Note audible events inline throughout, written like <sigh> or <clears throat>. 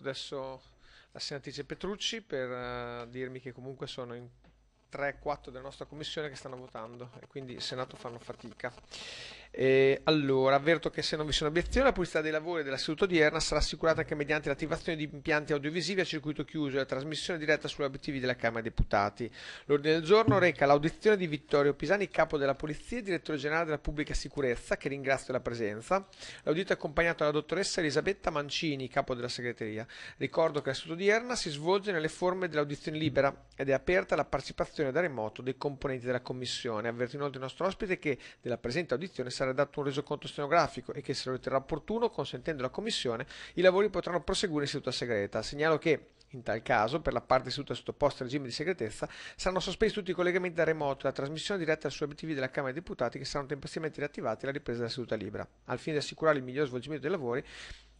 adesso la senatrice Petrucci per eh, dirmi che comunque sono in 3-4 della nostra commissione che stanno votando e quindi il Senato fanno fatica. Eh, allora, avverto che se non vi sono obiezioni, la pubblicità dei lavori della seduta odierna sarà assicurata anche mediante l'attivazione di impianti audiovisivi a circuito chiuso e la trasmissione diretta sulla TV della Camera dei Deputati. L'ordine del giorno mm. reca l'audizione di Vittorio Pisani, capo della Polizia e direttore generale della Pubblica Sicurezza, che ringrazio della presenza. L'audito è accompagnato dalla dottoressa Elisabetta Mancini, capo della segreteria. Ricordo che la seduta odierna si svolge nelle forme dell'audizione libera ed è aperta alla partecipazione da remoto dei componenti della Commissione. Avverto inoltre il nostro ospite che della presente audizione sarà dato un resoconto stenografico e che se lo riterrà opportuno, consentendo la commissione, i lavori potranno proseguire in seduta segreta. Segnalo che in tal caso, per la parte seduta sottoposta al regime di segretezza, saranno sospesi tutti i collegamenti da remoto e la trasmissione diretta sui obiettivi della Camera dei Deputati che saranno tempestivamente riattivati alla ripresa della seduta libera. Al fine di assicurare il miglior svolgimento dei lavori,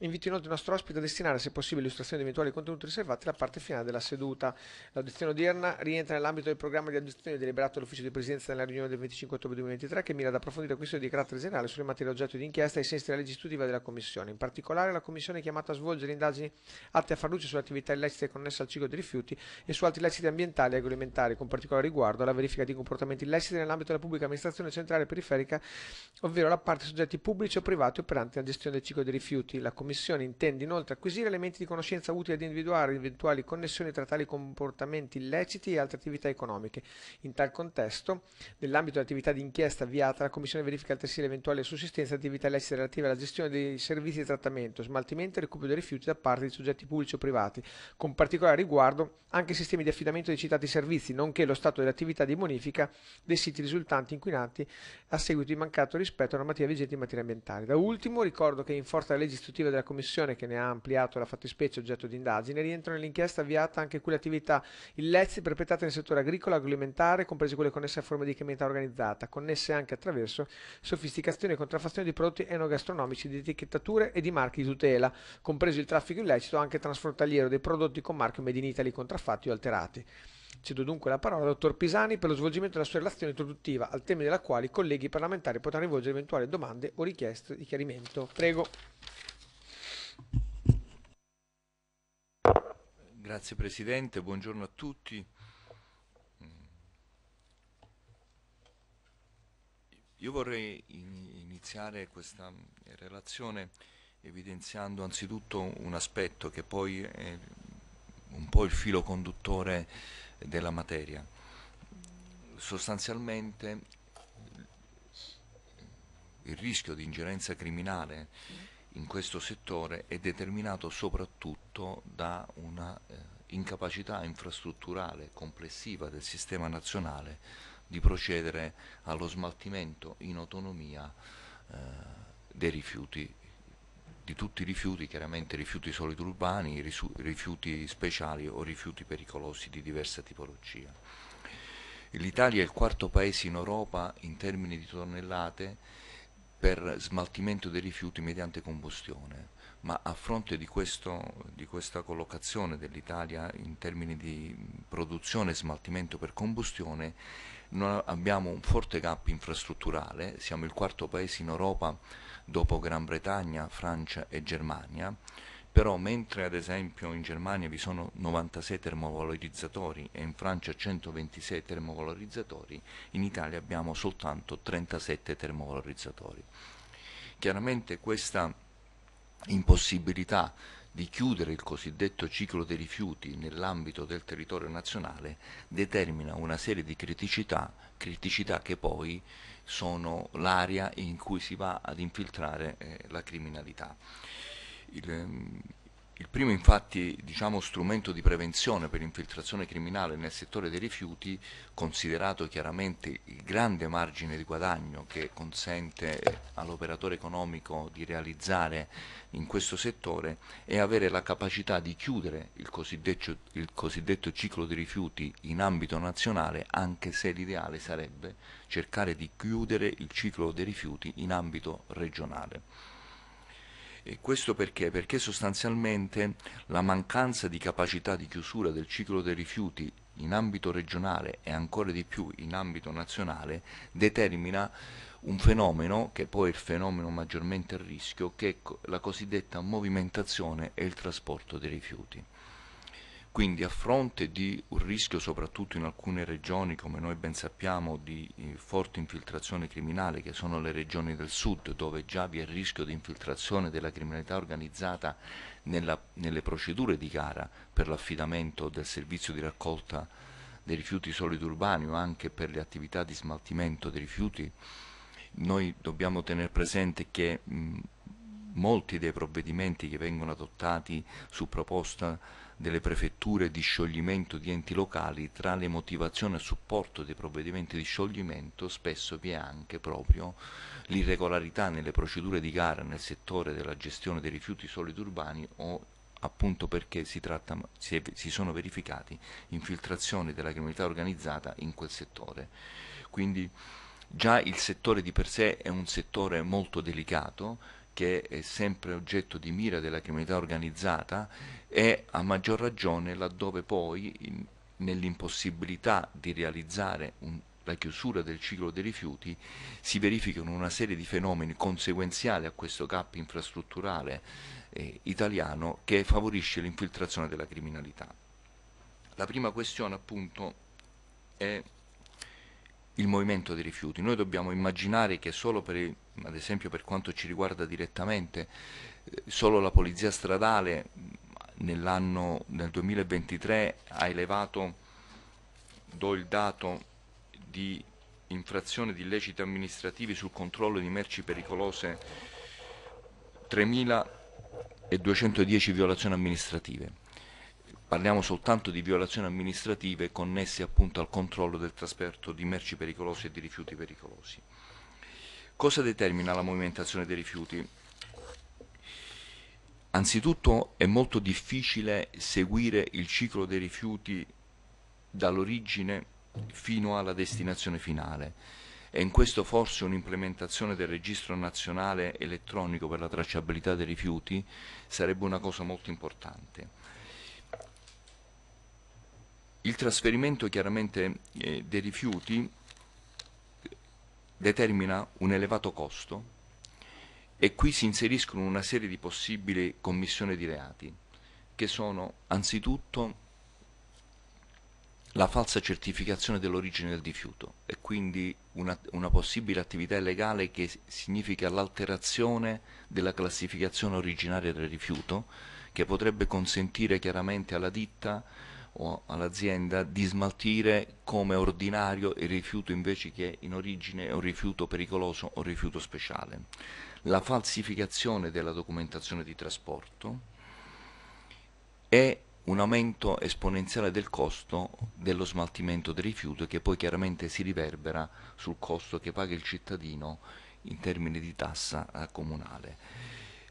Invito inoltre il nostro ospite a destinare, se possibile, illustrazione di eventuali contenuti riservati alla parte finale della seduta. L'audizione odierna rientra nell'ambito del programma di audizione deliberato dall'Ufficio di Presidenza nella riunione del 25 ottobre 2023 che mira ad approfondire questioni di carattere generale sulle materie oggetto di inchiesta ai sensi della legge istitutiva della Commissione. In particolare, la Commissione è chiamata a svolgere indagini atte a far luce sulle attività illecite connesse al ciclo dei rifiuti e su altri illeciti ambientali e agroalimentari, con particolare riguardo alla verifica di comportamenti illeciti nell'ambito della pubblica amministrazione centrale e periferica, ovvero la parte soggetti pubblici o privati operanti nella gestione del ciclo dei rifiuti. La Commissione Commissione intende inoltre acquisire elementi di conoscenza utili ad individuare eventuali connessioni tra tali comportamenti illeciti e altre attività economiche. In tal contesto, nell'ambito dell'attività di inchiesta avviata, la Commissione verifica altresì l'eventuale sussistenza di attività illecite relative alla gestione dei servizi di trattamento, smaltimento e recupero dei rifiuti da parte di soggetti pubblici o privati, con particolare riguardo anche ai sistemi di affidamento dei citati servizi, nonché lo stato dell'attività di bonifica dei siti risultanti inquinati a seguito di mancato rispetto alla normativa vigente in materia ambientale. Da ultimo, ricordo che in forza della legge istitutiva della Commissione che ne ha ampliato la fattispecie oggetto di indagine, rientrano nell'inchiesta avviata anche quelle attività illecite perpetrate nel settore agricolo, e agroalimentare, comprese quelle connesse a forme di criminalità organizzata, connesse anche attraverso sofisticazione e contraffazione di prodotti enogastronomici, di etichettature e di marchi di tutela, compreso il traffico illecito anche transfrontaliero dei prodotti con marchio Made in Italy contraffatti o alterati. Cedo dunque la parola al dottor Pisani per lo svolgimento della sua relazione introduttiva, al tema della quale i colleghi parlamentari potranno rivolgere eventuali domande o richieste di chiarimento. Prego. Grazie Presidente, buongiorno a tutti. Io vorrei iniziare questa relazione evidenziando anzitutto un aspetto che poi è un po' il filo conduttore della materia. Sostanzialmente il rischio di ingerenza criminale in questo settore è determinato soprattutto da una eh, incapacità infrastrutturale complessiva del sistema nazionale di procedere allo smaltimento in autonomia eh, dei rifiuti, di tutti i rifiuti, chiaramente rifiuti solidi urbani, rifiuti speciali o rifiuti pericolosi di diversa tipologia. L'Italia è il quarto paese in Europa in termini di tonnellate per smaltimento dei rifiuti mediante combustione, ma a fronte di, questo, di questa collocazione dell'Italia in termini di produzione e smaltimento per combustione noi abbiamo un forte gap infrastrutturale, siamo il quarto paese in Europa dopo Gran Bretagna, Francia e Germania, però mentre ad esempio in Germania vi sono 96 termovalorizzatori e in Francia 126 termovalorizzatori, in Italia abbiamo soltanto 37 termovalorizzatori. Chiaramente questa impossibilità di chiudere il cosiddetto ciclo dei rifiuti nell'ambito del territorio nazionale determina una serie di criticità, criticità che poi sono l'area in cui si va ad infiltrare eh, la criminalità. Il, ehm, il primo infatti diciamo, strumento di prevenzione per l'infiltrazione criminale nel settore dei rifiuti, considerato chiaramente il grande margine di guadagno che consente eh, all'operatore economico di realizzare in questo settore, è avere la capacità di chiudere il cosiddetto, il cosiddetto ciclo dei rifiuti in ambito nazionale, anche se l'ideale sarebbe cercare di chiudere il ciclo dei rifiuti in ambito regionale. E questo perché? Perché sostanzialmente la mancanza di capacità di chiusura del ciclo dei rifiuti in ambito regionale e ancora di più in ambito nazionale determina un fenomeno che poi è il fenomeno maggiormente a rischio che è la cosiddetta movimentazione e il trasporto dei rifiuti. Quindi a fronte di un rischio soprattutto in alcune regioni, come noi ben sappiamo, di eh, forte infiltrazione criminale, che sono le regioni del sud, dove già vi è il rischio di infiltrazione della criminalità organizzata nella, nelle procedure di gara per l'affidamento del servizio di raccolta dei rifiuti solidi urbani o anche per le attività di smaltimento dei rifiuti, noi dobbiamo tenere presente che mh, molti dei provvedimenti che vengono adottati su proposta delle prefetture di scioglimento di enti locali, tra le motivazioni a supporto dei provvedimenti di scioglimento spesso vi è anche proprio l'irregolarità nelle procedure di gara nel settore della gestione dei rifiuti solidi urbani o appunto perché si, tratta, si, è, si sono verificati infiltrazioni della criminalità organizzata in quel settore. Quindi già il settore di per sé è un settore molto delicato, che è sempre oggetto di mira della criminalità organizzata e a maggior ragione laddove poi nell'impossibilità di realizzare un, la chiusura del ciclo dei rifiuti si verificano una serie di fenomeni conseguenziali a questo gap infrastrutturale eh, italiano che favorisce l'infiltrazione della criminalità. La prima questione appunto è il movimento dei rifiuti. Noi dobbiamo immaginare che solo per, ad esempio per quanto ci riguarda direttamente, eh, solo la polizia stradale nell'anno, nel 2023 ha elevato, do il dato, di infrazione di illeciti amministrativi sul controllo di merci pericolose 3.210 violazioni amministrative parliamo soltanto di violazioni amministrative connesse appunto al controllo del trasporto di merci pericolosi e di rifiuti pericolosi. Cosa determina la movimentazione dei rifiuti? Anzitutto è molto difficile seguire il ciclo dei rifiuti dall'origine fino alla destinazione finale e in questo forse un'implementazione del registro nazionale elettronico per la tracciabilità dei rifiuti sarebbe una cosa molto importante. Il trasferimento chiaramente eh, dei rifiuti determina un elevato costo e qui si inseriscono una serie di possibili commissioni di reati che sono anzitutto la falsa certificazione dell'origine del rifiuto e quindi una, una, possibile attività illegale che significa l'alterazione della classificazione originaria del rifiuto che potrebbe consentire chiaramente alla ditta o all'azienda di smaltire come ordinario il rifiuto invece che in origine è un rifiuto pericoloso o rifiuto speciale. La falsificazione della documentazione di trasporto e un aumento esponenziale del costo dello smaltimento del rifiuto che poi chiaramente si riverbera sul costo che paga il cittadino in termini di tassa eh, comunale.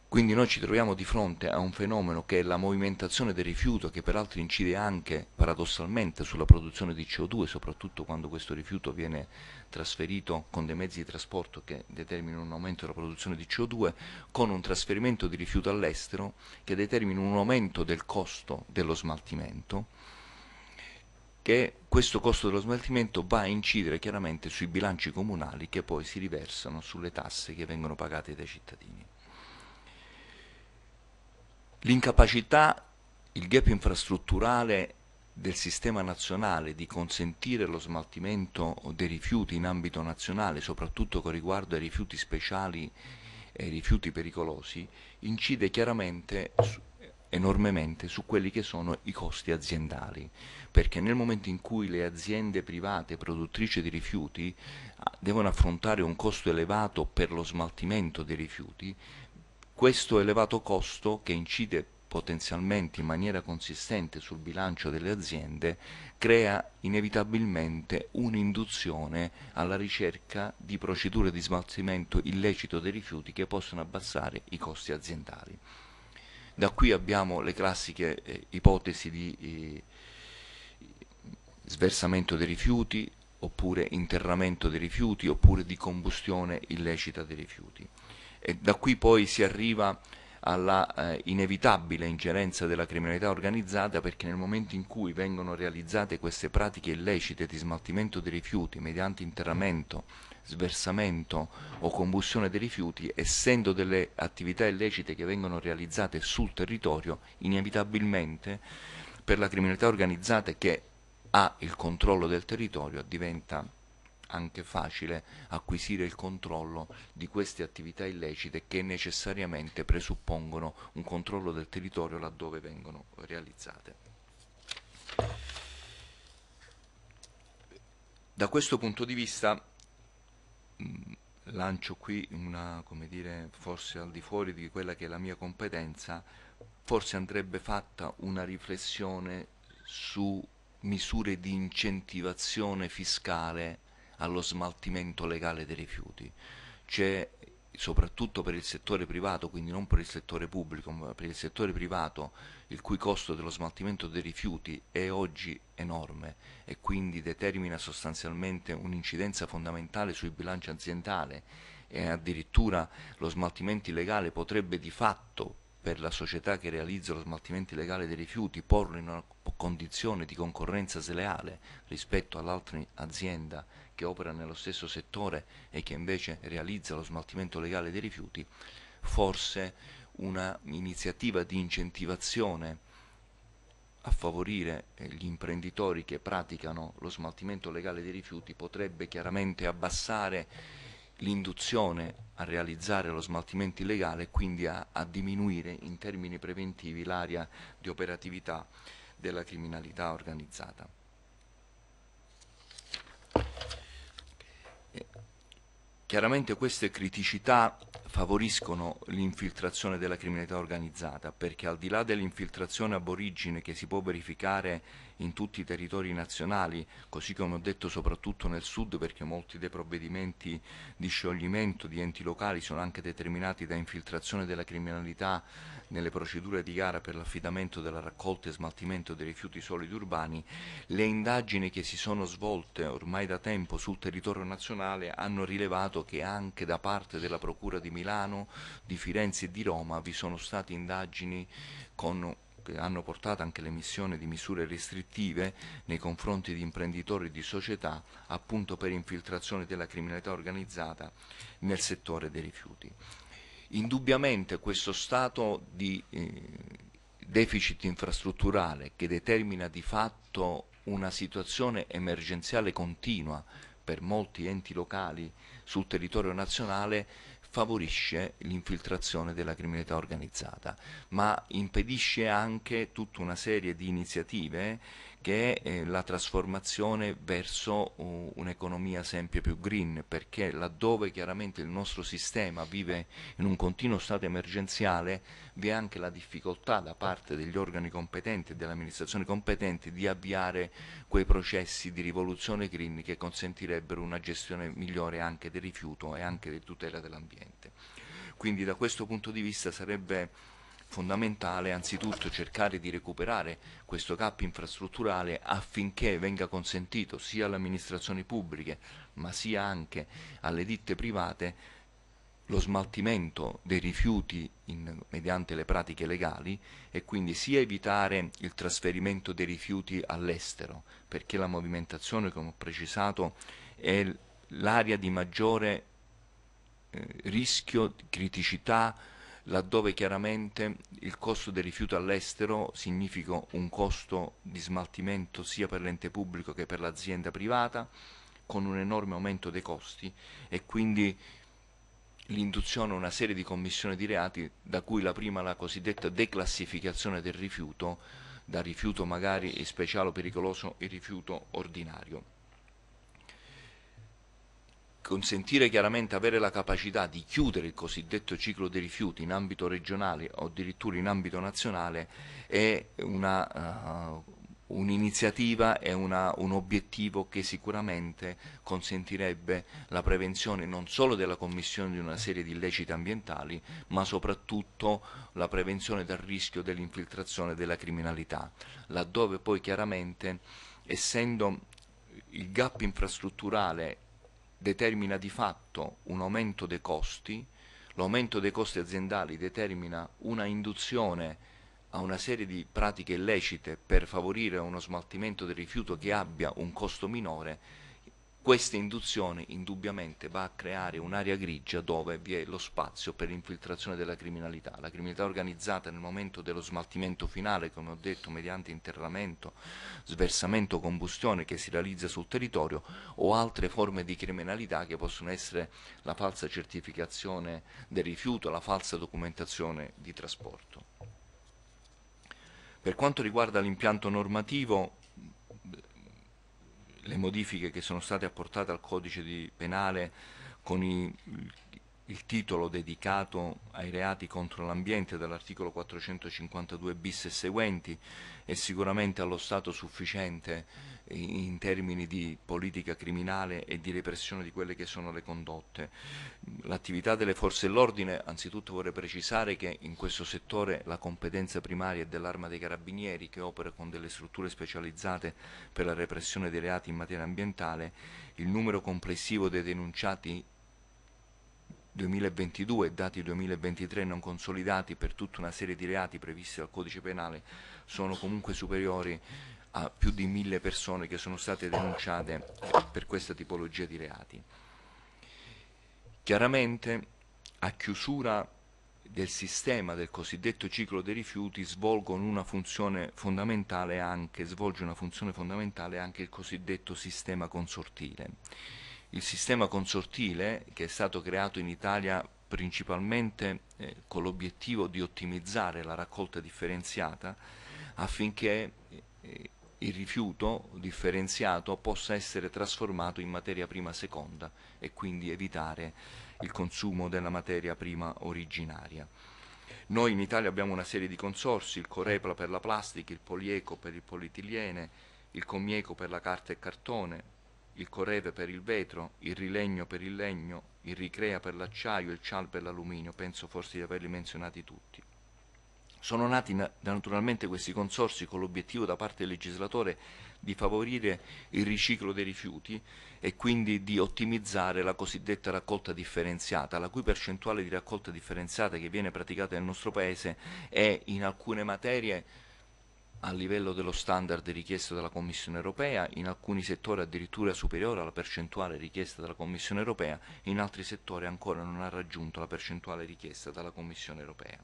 Quindi noi ci troviamo di fronte a un fenomeno che è la movimentazione del rifiuto, che peraltro incide anche paradossalmente sulla produzione di CO2, soprattutto quando questo rifiuto viene trasferito con dei mezzi di trasporto che determinano un aumento della produzione di CO2, con un trasferimento di rifiuto all'estero che determina un aumento del costo dello smaltimento, che questo costo dello smaltimento va a incidere chiaramente sui bilanci comunali che poi si riversano sulle tasse che vengono pagate dai cittadini. L'incapacità, il gap infrastrutturale del sistema nazionale di consentire lo smaltimento dei rifiuti in ambito nazionale, soprattutto con riguardo ai rifiuti speciali e ai rifiuti pericolosi, incide chiaramente su, enormemente su quelli che sono i costi aziendali, perché nel momento in cui le aziende private produttrici di rifiuti ah, devono affrontare un costo elevato per lo smaltimento dei rifiuti, questo elevato costo che incide potenzialmente in maniera consistente sul bilancio delle aziende crea inevitabilmente un'induzione alla ricerca di procedure di smaltimento illecito dei rifiuti che possono abbassare i costi aziendali. Da qui abbiamo le classiche eh, ipotesi di eh, sversamento dei rifiuti, oppure interramento dei rifiuti, oppure di combustione illecita dei rifiuti. E da qui poi si arriva alla eh, inevitabile ingerenza della criminalità organizzata perché nel momento in cui vengono realizzate queste pratiche illecite di smaltimento dei rifiuti mediante interramento, sversamento o combustione dei rifiuti, essendo delle attività illecite che vengono realizzate sul territorio, inevitabilmente per la criminalità organizzata che ha il controllo del territorio diventa anche facile acquisire il controllo di queste attività illecite che necessariamente presuppongono un controllo del territorio laddove vengono realizzate. Da questo punto di vista mm, lancio qui una, come dire, forse al di fuori di quella che è la mia competenza, forse andrebbe fatta una riflessione su misure di incentivazione fiscale allo smaltimento legale dei rifiuti. C'è soprattutto per il settore privato, quindi non per il settore pubblico, ma per il settore privato il cui costo dello smaltimento dei rifiuti è oggi enorme e quindi determina sostanzialmente un'incidenza fondamentale sul bilancio aziendale e addirittura lo smaltimento illegale potrebbe di fatto per la società che realizza lo smaltimento illegale dei rifiuti porre in una condizione di concorrenza sleale rispetto all'altra azienda che opera nello stesso settore e che invece realizza lo smaltimento legale dei rifiuti, forse un'iniziativa di incentivazione a favorire eh, gli imprenditori che praticano lo smaltimento legale dei rifiuti potrebbe chiaramente abbassare l'induzione a realizzare lo smaltimento illegale e quindi a, a diminuire in termini preventivi l'area di operatività della criminalità organizzata. Eh, chiaramente queste criticità favoriscono l'infiltrazione della criminalità organizzata perché al di là dell'infiltrazione aborigine che si può verificare in tutti i territori nazionali, così come ho detto soprattutto nel sud perché molti dei provvedimenti di scioglimento di enti locali sono anche determinati da infiltrazione della criminalità nelle procedure di gara per l'affidamento della raccolta e smaltimento dei rifiuti solidi urbani, le indagini che si sono svolte ormai da tempo sul territorio nazionale hanno rilevato che anche da parte della Procura di Milano, di Firenze e di Roma vi sono state indagini con che hanno portato anche l'emissione di misure restrittive nei confronti di imprenditori e di società appunto per infiltrazione della criminalità organizzata nel settore dei rifiuti. Indubbiamente questo stato di eh, deficit infrastrutturale che determina di fatto una situazione emergenziale continua per molti enti locali sul territorio nazionale favorisce l'infiltrazione della criminalità organizzata, ma impedisce anche tutta una serie di iniziative che è eh, la trasformazione verso un'economia sempre più green, perché laddove chiaramente il nostro sistema vive in un continuo stato emergenziale, vi è anche la difficoltà da parte degli organi competenti e delle amministrazioni competenti di avviare quei processi di rivoluzione green che consentirebbero una gestione migliore anche del rifiuto e anche di tutela dell'ambiente direttamente. Quindi da questo punto di vista sarebbe fondamentale anzitutto cercare di recuperare questo gap infrastrutturale affinché venga consentito sia alle amministrazioni pubbliche ma sia anche alle ditte private lo smaltimento dei rifiuti in, mediante le pratiche legali e quindi sia evitare il trasferimento dei rifiuti all'estero, perché la movimentazione, come ho precisato, è l'area di maggiore eh, rischio, criticità, laddove chiaramente il costo del rifiuto all'estero significa un costo di smaltimento sia per l'ente pubblico che per l'azienda privata, con un enorme aumento dei costi e quindi l'induzione a una serie di commissioni di reati, da cui la prima la cosiddetta declassificazione del rifiuto, da rifiuto magari speciale o pericoloso il rifiuto ordinario consentire chiaramente avere la capacità di chiudere il cosiddetto ciclo dei rifiuti in ambito regionale o addirittura in ambito nazionale è eh, un'iniziativa uh, un e un obiettivo che sicuramente consentirebbe la prevenzione non solo della commissione di una serie di illeciti ambientali ma soprattutto la prevenzione dal rischio dell'infiltrazione della criminalità laddove poi chiaramente essendo il gap infrastrutturale determina di fatto un aumento dei costi, l'aumento dei costi aziendali determina una induzione a una serie di pratiche illecite per favorire uno smaltimento del rifiuto che abbia un costo minore, questa induzione indubbiamente va a creare un'area grigia dove vi è lo spazio per l'infiltrazione della criminalità. La criminalità organizzata nel momento dello smaltimento finale, come ho detto, mediante interramento, sversamento, combustione che si realizza sul territorio o altre forme di criminalità che possono essere la falsa certificazione del rifiuto, la falsa documentazione di trasporto. Per quanto riguarda l'impianto normativo, le modifiche che sono state apportate al codice penale con i, il titolo dedicato ai reati contro l'ambiente dall'articolo 452 bis e seguenti è sicuramente allo stato sufficiente in termini di politica criminale e di repressione di quelle che sono le condotte. L'attività delle forze dell'ordine, anzitutto vorrei precisare che in questo settore la competenza primaria è dell'arma dei carabinieri che opera con delle strutture specializzate per la repressione dei reati in materia ambientale, il numero complessivo dei denunciati 2022 e dati 2023 non consolidati per tutta una serie di reati previsti dal codice penale sono comunque superiori a più di mille persone che sono state denunciate per questa tipologia di reati. Chiaramente a chiusura del sistema del cosiddetto ciclo dei rifiuti svolgono una funzione fondamentale anche, svolge una funzione fondamentale anche il cosiddetto sistema consortile. Il sistema consortile, che è stato creato in Italia principalmente eh, con l'obiettivo di ottimizzare la raccolta differenziata affinché eh, il rifiuto differenziato possa essere trasformato in materia prima seconda e quindi evitare il consumo della materia prima originaria. Noi in Italia abbiamo una serie di consorsi, il Corepla per la plastica, il Polieco per il polietilene, il Comieco per la carta e cartone, il Coreve per il vetro, il Rilegno per il legno, il Ricrea per l'acciaio, il Cial per l'alluminio, penso forse di averli menzionati tutti. Sono nati naturalmente questi consorsi con l'obiettivo da parte del legislatore di favorire il riciclo dei rifiuti e quindi di ottimizzare la cosiddetta raccolta differenziata, la cui percentuale di raccolta differenziata che viene praticata nel nostro Paese è in alcune materie a livello dello standard richiesto dalla Commissione europea, in alcuni settori addirittura superiore alla percentuale richiesta dalla Commissione europea, in altri settori ancora non ha raggiunto la percentuale richiesta dalla Commissione europea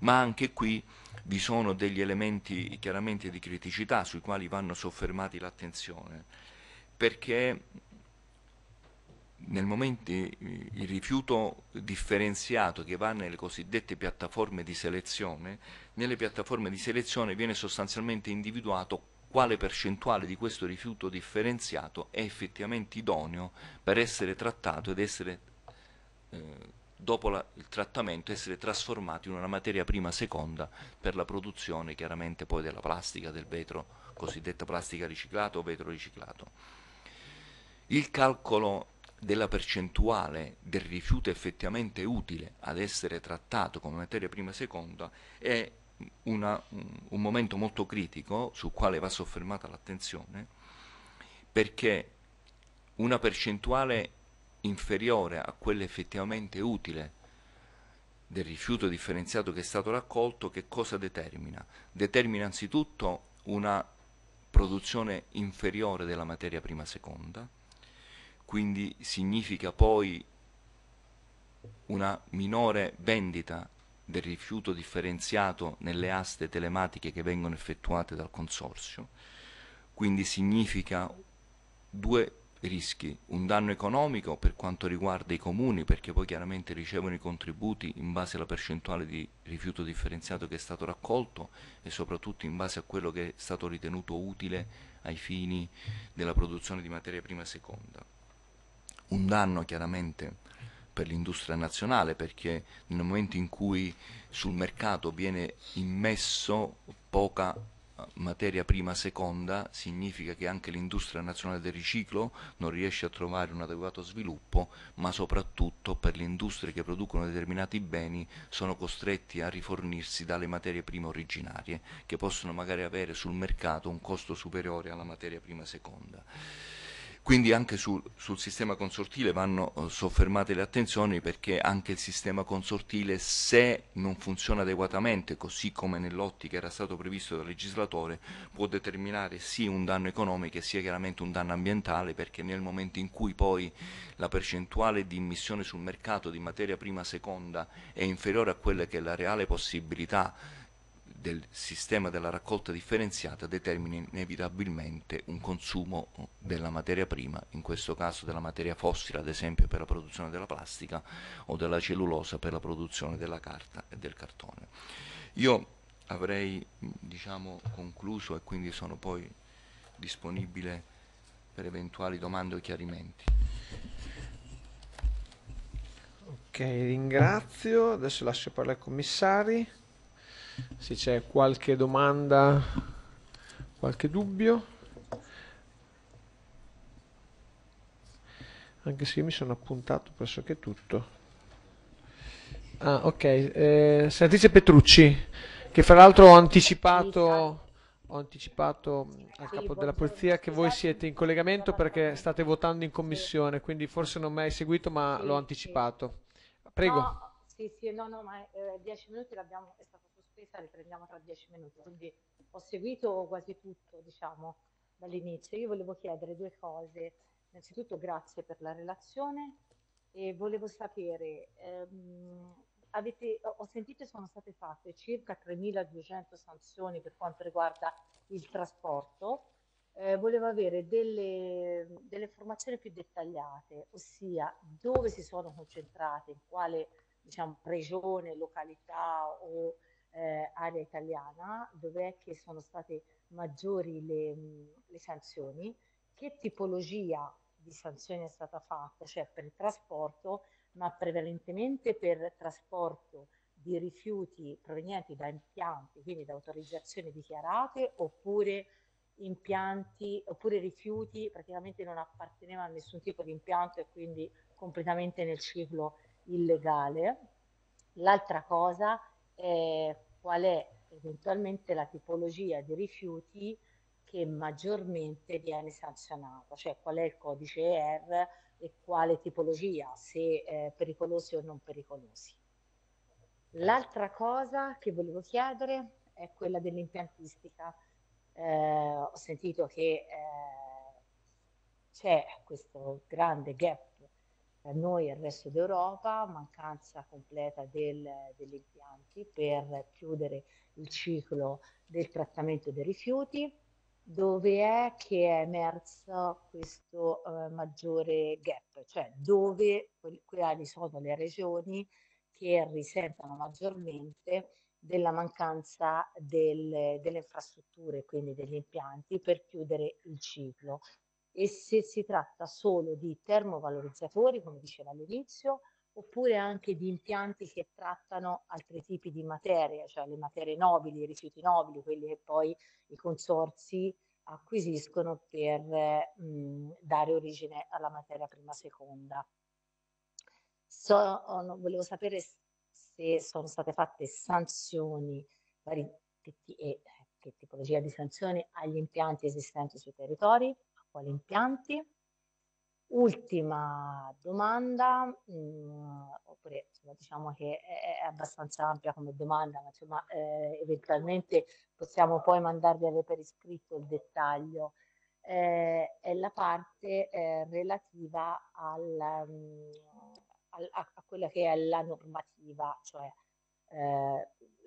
ma anche qui vi sono degli elementi chiaramente di criticità sui quali vanno soffermati l'attenzione, perché nel momento eh, il rifiuto differenziato che va nelle cosiddette piattaforme di selezione, nelle piattaforme di selezione viene sostanzialmente individuato quale percentuale di questo rifiuto differenziato è effettivamente idoneo per essere trattato ed essere eh, dopo la, il trattamento essere trasformati in una materia prima seconda per la produzione chiaramente poi della plastica, del vetro, cosiddetta plastica riciclata o vetro riciclato. Il calcolo della percentuale del rifiuto effettivamente utile ad essere trattato come materia prima seconda è una, un momento molto critico sul quale va soffermata l'attenzione perché una percentuale inferiore a quella effettivamente utile del rifiuto differenziato che è stato raccolto, che cosa determina? Determina anzitutto una produzione inferiore della materia prima seconda, quindi significa poi una minore vendita del rifiuto differenziato nelle aste telematiche che vengono effettuate dal consorzio, quindi significa due rischi un danno economico per quanto riguarda i comuni, perché poi chiaramente ricevono i contributi in base alla percentuale di rifiuto differenziato che è stato raccolto e soprattutto in base a quello che è stato ritenuto utile ai fini della produzione di materia prima e seconda. Un danno chiaramente per l'industria nazionale perché nel momento in cui sul mercato viene immesso poca materia prima seconda significa che anche l'industria nazionale del riciclo non riesce a trovare un adeguato sviluppo, ma soprattutto per le industrie che producono determinati beni sono costretti a rifornirsi dalle materie prime originarie, che possono magari avere sul mercato un costo superiore alla materia prima seconda. Quindi anche sul, sul sistema consortile vanno eh, soffermate le attenzioni perché anche il sistema consortile se non funziona adeguatamente, così come nell'ottica era stato previsto dal legislatore, può determinare sì un danno economico e sia chiaramente un danno ambientale perché nel momento in cui poi la percentuale di immissione sul mercato di materia prima seconda è inferiore a quella che è la reale possibilità del sistema della raccolta differenziata determina inevitabilmente un consumo della materia prima, in questo caso della materia fossile ad esempio per la produzione della plastica o della cellulosa per la produzione della carta e del cartone. Io avrei diciamo, concluso e quindi sono poi disponibile per eventuali domande o chiarimenti. Ok, ringrazio. Adesso lascio parlare ai commissari se c'è qualche domanda, qualche dubbio. Anche se io mi sono appuntato pressoché tutto. Ah, ok. Eh, senatrice Petrucci, che fra l'altro ho anticipato ho anticipato al capo della polizia che voi siete in collegamento perché state votando in commissione, quindi forse non mi hai seguito ma l'ho anticipato. Prego. No, sì, sì, no, no, ma eh, dieci minuti l'abbiamo, è stato ripresa riprendiamo tra dieci minuti, quindi ho seguito quasi tutto diciamo, dall'inizio. Io volevo chiedere due cose, innanzitutto grazie per la relazione e volevo sapere, ehm, avete, ho sentito che sono state fatte circa 3.200 sanzioni per quanto riguarda il trasporto, eh, volevo avere delle, delle, informazioni più dettagliate, ossia dove si sono concentrate, in quale diciamo, regione, località o eh, area italiana, dov'è che sono state maggiori le, mm, le sanzioni, che tipologia di sanzioni è stata fatta, cioè per trasporto, ma prevalentemente per trasporto di rifiuti provenienti da impianti, quindi da autorizzazioni dichiarate, oppure impianti, oppure rifiuti praticamente non apparteneva a nessun tipo di impianto e quindi completamente nel ciclo illegale. L'altra cosa eh, qual è eventualmente la tipologia di rifiuti che maggiormente viene sanzionata, cioè qual è il codice ER e quale tipologia, se eh, pericolosi o non pericolosi. L'altra cosa che volevo chiedere è quella dell'impiantistica. Eh, ho sentito che eh, c'è questo grande gap noi e il resto d'Europa, mancanza completa del, degli impianti per chiudere il ciclo del trattamento dei rifiuti, dove è che è emerso questo eh, maggiore gap, cioè dove quali sono le regioni che risentono maggiormente della mancanza del, delle infrastrutture, quindi degli impianti, per chiudere il ciclo e se si tratta solo di termovalorizzatori, come diceva all'inizio, oppure anche di impianti che trattano altri tipi di materia, cioè le materie nobili, i rifiuti nobili, quelli che poi i consorsi acquisiscono per mh, mm, dare origine alla materia prima seconda. So, oh, volevo sapere se sono state fatte sanzioni, vari, e eh, che tipologia di sanzioni agli impianti esistenti sui territori, quali impianti? Ultima domanda, mh, mm, oppure insomma, diciamo che è, è abbastanza ampia come domanda, ma insomma, eh, eventualmente possiamo poi mandarvi per iscritto il dettaglio. Eh, è la parte eh, relativa al, mh, mm, al, a, a quella che è la normativa, cioè eh,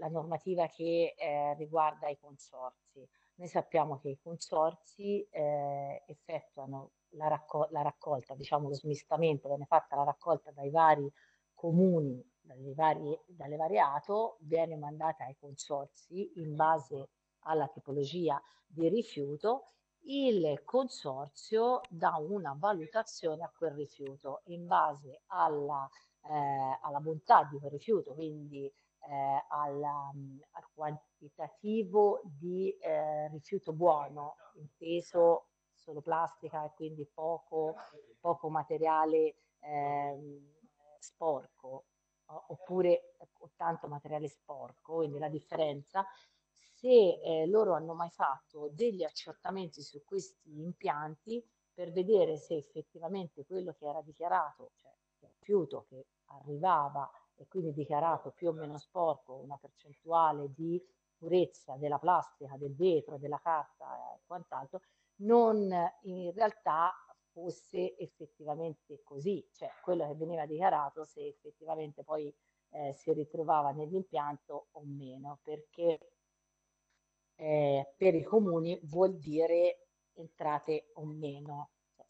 normativa che eh, riguarda i consorzi. Noi sappiamo che i consorzi eh, effettuano la, raccol la, raccolta, diciamo lo smistamento, viene fatta la raccolta dai vari comuni, dalle varie, dalle varie ATO, viene mandata ai consorzi in base alla tipologia di rifiuto il consorzio dà una valutazione a quel rifiuto in base alla, eh, alla bontà di quel rifiuto, quindi eh, al, um, al, quantitativo di eh, rifiuto buono, inteso solo plastica e quindi poco, poco materiale eh, sporco, oppure ecco, tanto materiale sporco, quindi la differenza se eh, loro hanno mai fatto degli accertamenti su questi impianti per vedere se effettivamente quello che era dichiarato, cioè il rifiuto che arrivava e quindi dichiarato più o meno sporco una percentuale di purezza della plastica, del vetro, della carta e quant'altro, non in realtà fosse effettivamente così, cioè quello che veniva dichiarato se effettivamente poi eh, si ritrovava nell'impianto o meno, perché eh, per i comuni vuol dire entrate o meno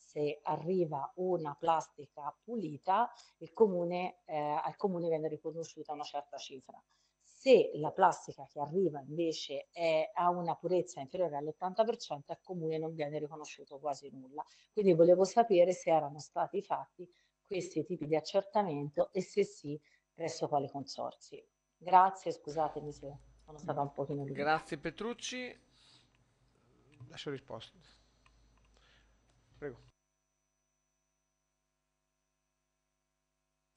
se arriva una plastica pulita, comune, eh, al comune viene riconosciuta una certa cifra. Se la plastica che arriva invece è, ha una purezza inferiore all'80%, al comune non viene riconosciuto quasi nulla. Quindi volevo sapere se erano stati fatti questi tipi di accertamento e se sì, presso quali consorzi. Grazie, scusatemi se sono stata un pochino lunga. Grazie Petrucci. Lascio risposta. Prego.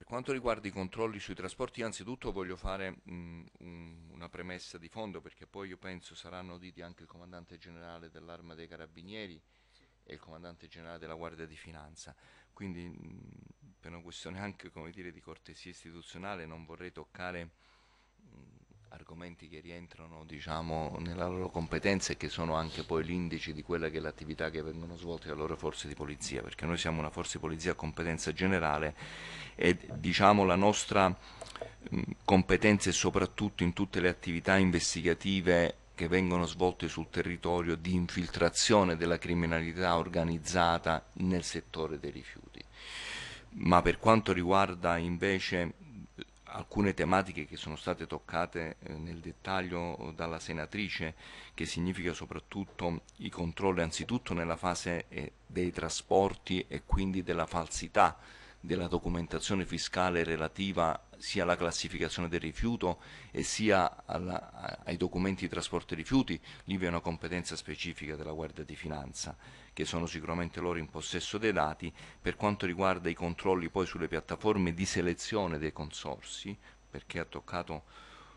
Per quanto riguarda i controlli sui trasporti, anzitutto voglio fare mh, un, una premessa di fondo perché poi io penso saranno uditi anche il comandante generale dell'arma dei carabinieri sì. e il comandante generale della Guardia di Finanza. Quindi mh, per una questione anche dire, di cortesia istituzionale non vorrei toccare mh, argomenti che rientrano diciamo, nella loro competenza e che sono anche poi l'indice di quella che è l'attività che vengono svolte dalle loro forze di polizia, perché noi siamo una forza di polizia a competenza generale e diciamo, la nostra mh, competenza è soprattutto in tutte le attività investigative che vengono svolte sul territorio di infiltrazione della criminalità organizzata nel settore dei rifiuti. Ma per quanto riguarda invece alcune tematiche che sono state toccate eh, nel dettaglio dalla senatrice, che significa soprattutto i controlli anzitutto nella fase eh, dei trasporti e quindi della falsità della documentazione fiscale relativa sia alla classificazione del rifiuto e sia alla, ai documenti di trasporto e rifiuti, lì vi è una competenza specifica della Guardia di Finanza che sono sicuramente loro in possesso dei dati, per quanto riguarda i controlli poi sulle piattaforme di selezione dei consorsi, perché ha toccato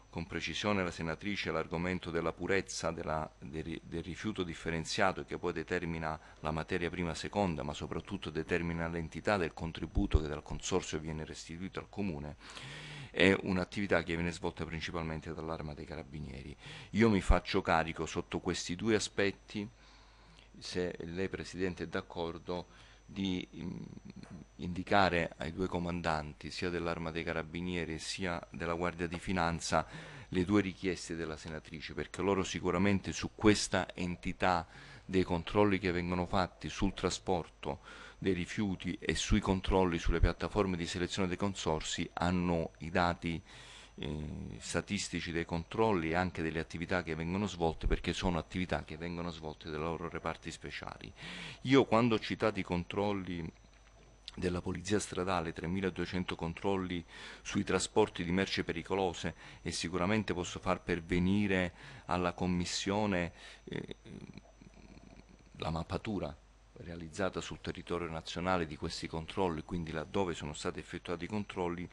con precisione la senatrice l'argomento della purezza della, del, del, rifiuto differenziato che poi determina la materia prima seconda ma soprattutto determina l'entità del contributo che dal consorzio viene restituito al comune è un'attività che viene svolta principalmente dall'arma dei carabinieri io mi faccio carico sotto questi due aspetti se lei Presidente è d'accordo, di mm, indicare ai due comandanti, sia dell'Arma dei Carabinieri sia della Guardia di Finanza, le due richieste della senatrice, perché loro sicuramente su questa entità dei controlli che vengono fatti sul trasporto dei rifiuti e sui controlli sulle piattaforme di selezione dei consorsi hanno i dati eh, statistici dei controlli e anche delle attività che vengono svolte perché sono attività che vengono svolte dai loro reparti speciali. Io quando ho citato i controlli della Polizia Stradale, 3.200 controlli sui trasporti di merci pericolose e sicuramente posso far pervenire alla Commissione eh, la mappatura realizzata sul territorio nazionale di questi controlli, quindi laddove sono stati effettuati i controlli,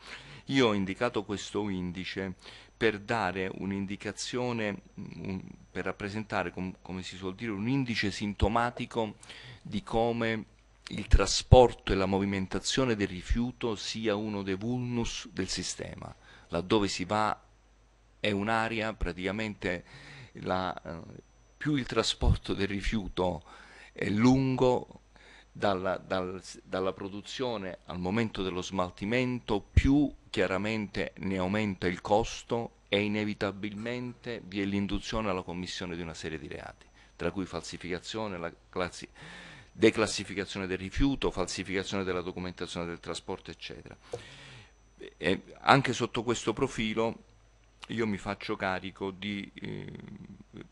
io ho indicato questo indice per dare un'indicazione, un, per rappresentare, com, come si suol dire, un indice sintomatico di come il trasporto e la movimentazione del rifiuto sia uno dei vulnus del sistema. Laddove si va è un'area praticamente la, eh, più il trasporto del rifiuto è lungo dalla, dal, dalla, produzione al momento dello smaltimento, più chiaramente ne aumenta il costo e inevitabilmente vi è l'induzione alla commissione di una serie di reati, tra cui falsificazione, la classi, declassificazione del rifiuto, falsificazione della documentazione del trasporto, eccetera. E anche sotto questo profilo io mi faccio carico di eh,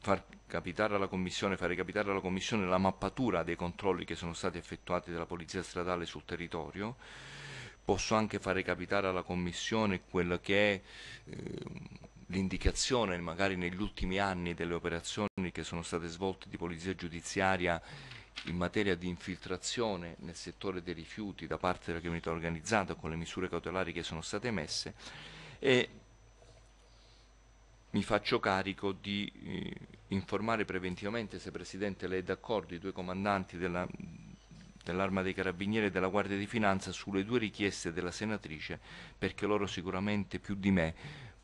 far capitare alla Commissione, fare capitare alla Commissione la mappatura dei controlli che sono stati effettuati dalla Polizia Stradale sul territorio, posso anche fare capitare alla Commissione quella che è eh, l'indicazione magari negli ultimi anni delle operazioni che sono state svolte di Polizia Giudiziaria in materia di infiltrazione nel settore dei rifiuti da parte della criminalità organizzata con le misure cautelari che sono state emesse e mi faccio carico di eh, informare preventivamente se Presidente lei è d'accordo i due comandanti della, dell'Arma dei Carabinieri e della Guardia di Finanza sulle due richieste della senatrice perché loro sicuramente più di me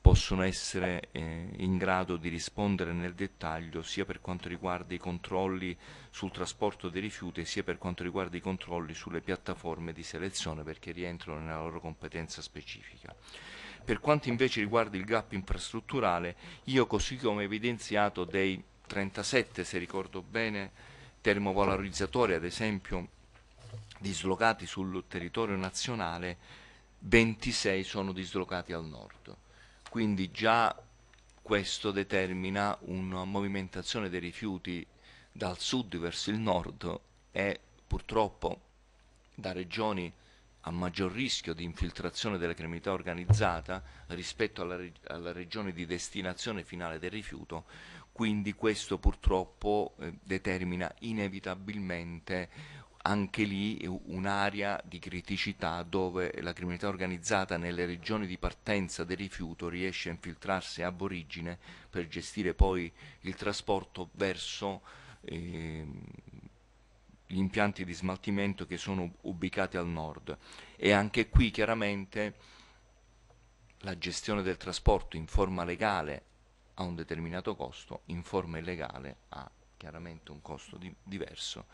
possono essere eh, in grado di rispondere nel dettaglio sia per quanto riguarda i controlli sul trasporto dei rifiuti sia per quanto riguarda i controlli sulle piattaforme di selezione perché rientrano nella loro competenza specifica. Per quanto invece riguarda il gap infrastrutturale, io così come evidenziato dei 37, se ricordo bene, termovalorizzatori ad esempio dislocati sul territorio nazionale, 26 sono dislocati al nord. Quindi già questo determina una movimentazione dei rifiuti dal sud verso il nord e purtroppo da regioni a maggior rischio di infiltrazione della criminalità organizzata rispetto alla, reg alla regione di destinazione finale del rifiuto, quindi questo purtroppo eh, determina inevitabilmente anche lì un'area di criticità dove la criminalità organizzata nelle regioni di partenza del rifiuto riesce a infiltrarsi ab origine per gestire poi il trasporto verso eh, gli impianti di smaltimento che sono ubicati al nord e anche qui chiaramente la gestione del trasporto in forma legale ha un determinato costo, in forma illegale ha chiaramente un costo di diverso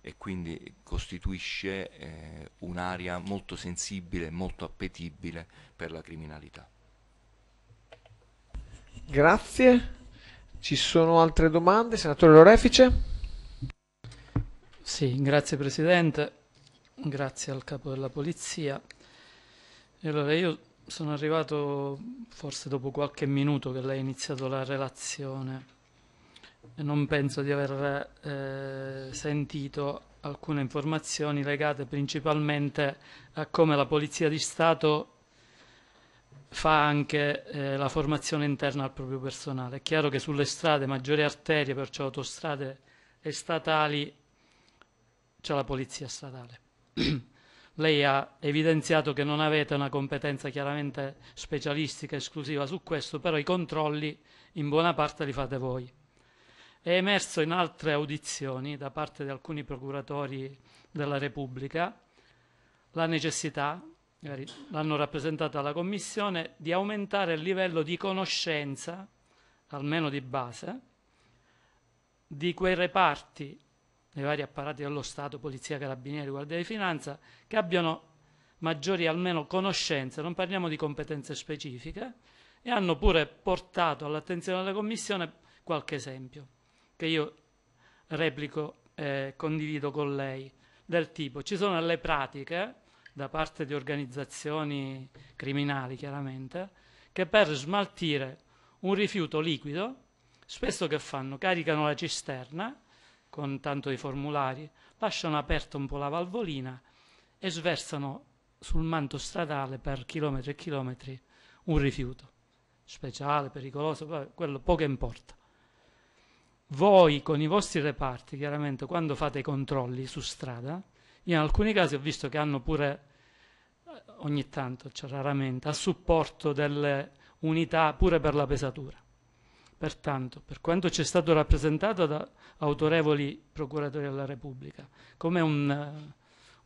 e quindi costituisce eh, un'area molto sensibile, molto appetibile per la criminalità. Grazie. Ci sono altre domande? Senatore Lorefice? Sì, grazie Presidente, grazie al Capo della Polizia. allora io sono arrivato forse dopo qualche minuto che lei ha iniziato la relazione e non penso di aver eh, sentito alcune informazioni legate principalmente a come la Polizia di Stato fa anche eh, la formazione interna al proprio personale. È chiaro che sulle strade, maggiori arterie, perciò autostrade e statali, c'è la polizia stradale. <clears throat> Lei ha evidenziato che non avete una competenza chiaramente specialistica esclusiva su questo, però i controlli in buona parte li fate voi. È emerso in altre audizioni da parte di alcuni procuratori della Repubblica la necessità, magari l'hanno rappresentata la Commissione, di aumentare il livello di conoscenza, almeno di base, di quei reparti nei vari apparati dello Stato, Polizia, Carabinieri, Guardia di Finanza, che abbiano maggiori almeno conoscenze, non parliamo di competenze specifiche, e hanno pure portato all'attenzione della Commissione qualche esempio, che io replico e eh, condivido con lei, del tipo ci sono le pratiche da parte di organizzazioni criminali chiaramente, che per smaltire un rifiuto liquido, spesso che fanno? Caricano la cisterna, con tanto di formulari, lasciano aperta un po' la valvolina e sversano sul manto stradale per chilometri e chilometri un rifiuto speciale, pericoloso, quello poco importa. Voi con i vostri reparti, chiaramente quando fate i controlli su strada, in alcuni casi ho visto che hanno pure eh, ogni tanto, cioè raramente, a supporto delle unità pure per la pesatura. Pertanto, per quanto ci è stato rappresentato da autorevoli procuratori della Repubblica, come un,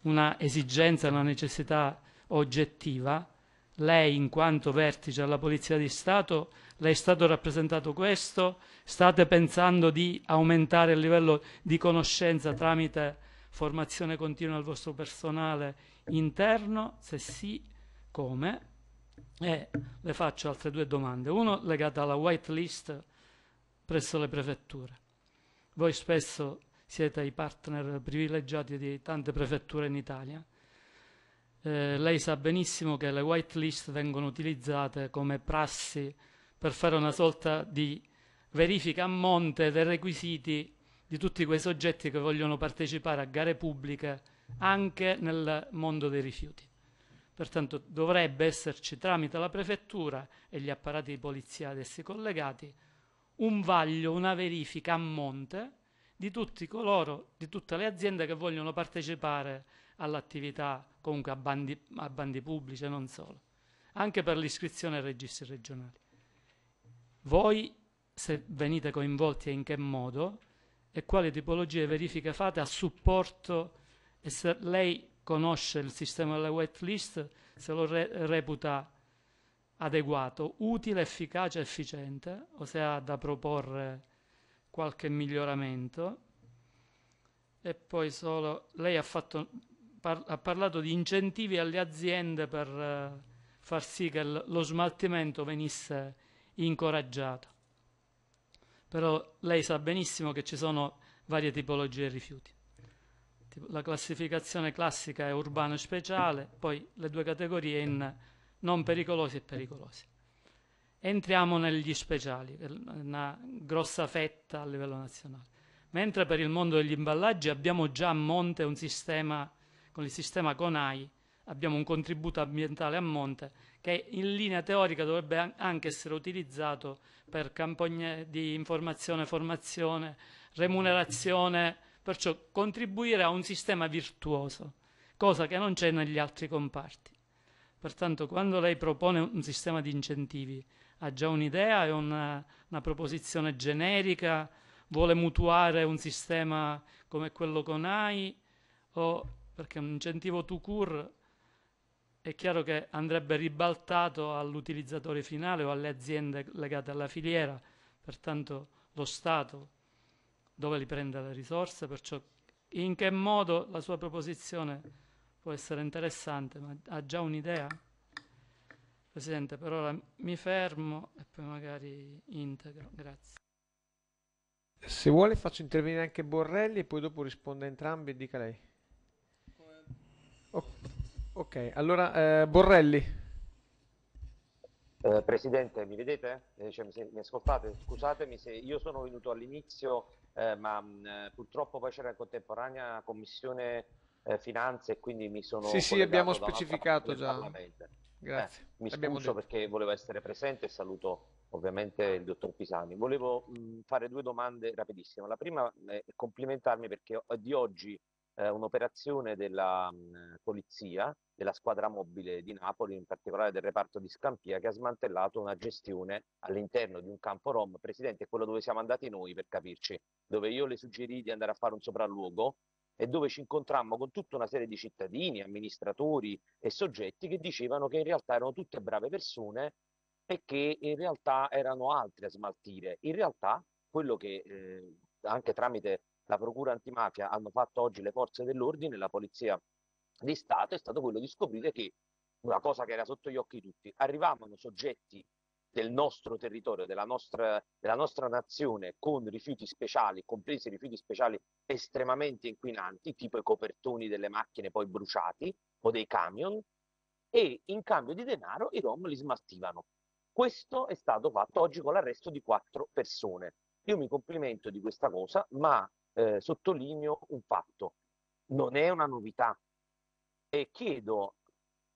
una esigenza, una necessità oggettiva, lei in quanto vertice alla Polizia di Stato, le è stato rappresentato questo? State pensando di aumentare il livello di conoscenza tramite formazione continua al vostro personale interno? Se sì, come? e le faccio altre due domande. Uno legata alla whitelist presso le prefetture. Voi spesso siete i partner privilegiati di tante prefetture in Italia. Eh, lei sa benissimo che le whitelist vengono utilizzate come prassi per fare una sorta di verifica a monte dei requisiti di tutti quei soggetti che vogliono partecipare a gare pubbliche anche nel mondo dei rifiuti. Pertanto dovrebbe esserci tramite la prefettura e gli apparati di polizia ad essi collegati un vaglio, una verifica a monte di tutti coloro, di tutte le aziende che vogliono partecipare all'attività comunque a bandi, a bandi pubblici e non solo, anche per l'iscrizione ai registri regionali. Voi se venite coinvolti e in che modo e quali tipologie di verifiche fate a supporto e se lei conosce il sistema della whitelist, se lo re reputa adeguato, utile, efficace, efficiente, o se ha da proporre qualche miglioramento. E poi solo lei ha, fatto, par ha parlato di incentivi alle aziende per eh, far sì che lo smaltimento venisse incoraggiato. Però lei sa benissimo che ci sono varie tipologie di rifiuti tipo, la classificazione classica è urbano e speciale, poi le due categorie in non pericolosi e pericolosi. Entriamo negli speciali, una grossa fetta a livello nazionale. Mentre per il mondo degli imballaggi abbiamo già a monte un sistema, con il sistema CONAI, abbiamo un contributo ambientale a monte che in linea teorica dovrebbe anche essere utilizzato per campagne di informazione, formazione, remunerazione Perciò contribuire a un sistema virtuoso, cosa che non c'è negli altri comparti. Pertanto quando lei propone un sistema di incentivi, ha già un'idea, è una, una proposizione generica, vuole mutuare un sistema come quello con AI o perché un incentivo to cure è chiaro che andrebbe ribaltato all'utilizzatore finale o alle aziende legate alla filiera, pertanto lo Stato dove li prende le risorse, perciò in che modo la sua proposizione può essere interessante, ma ha già un'idea? Presidente, per ora mi fermo e poi magari integro. Grazie. Se vuole faccio intervenire anche Borrelli e poi dopo risponde a entrambi e dica lei. Oh, ok, allora eh, Borrelli. Eh, Presidente, mi vedete? Eh, cioè, mi, ascoltate? Scusatemi se io sono venuto all'inizio, eh, ma mh, mm, eh, purtroppo poi c'era in contemporanea Commissione eh, Finanze e quindi mi sono... Sì, sì, abbiamo specificato già. Grazie. mi abbiamo scuso detto. perché volevo essere presente e saluto ovviamente il dottor Pisani. Volevo mh, mm, fare due domande rapidissime. La prima è complimentarmi perché di oggi eh, un'operazione della mh, polizia, della squadra mobile di Napoli, in particolare del reparto di Scampia, che ha smantellato una gestione all'interno di un campo Rom, Presidente, è quello dove siamo andati noi per capirci, dove io le suggerì di andare a fare un sopralluogo e dove ci incontrammo con tutta una serie di cittadini, amministratori e soggetti che dicevano che in realtà erano tutte brave persone e che in realtà erano altri a smaltire. In realtà quello che eh, anche tramite la Procura antimafia hanno fatto oggi le forze dell'ordine, la Polizia di Stato, è stato quello di scoprire che una cosa che era sotto gli occhi di tutti, arrivavano soggetti del nostro territorio, della nostra, della nostra nazione, con rifiuti speciali, compresi rifiuti speciali estremamente inquinanti, tipo i copertoni delle macchine poi bruciati o dei camion, e in cambio di denaro i Rom li smaltivano. Questo è stato fatto oggi con l'arresto di quattro persone. Io mi complimento di questa cosa, ma eh, sottolineo un fatto, non è una novità e chiedo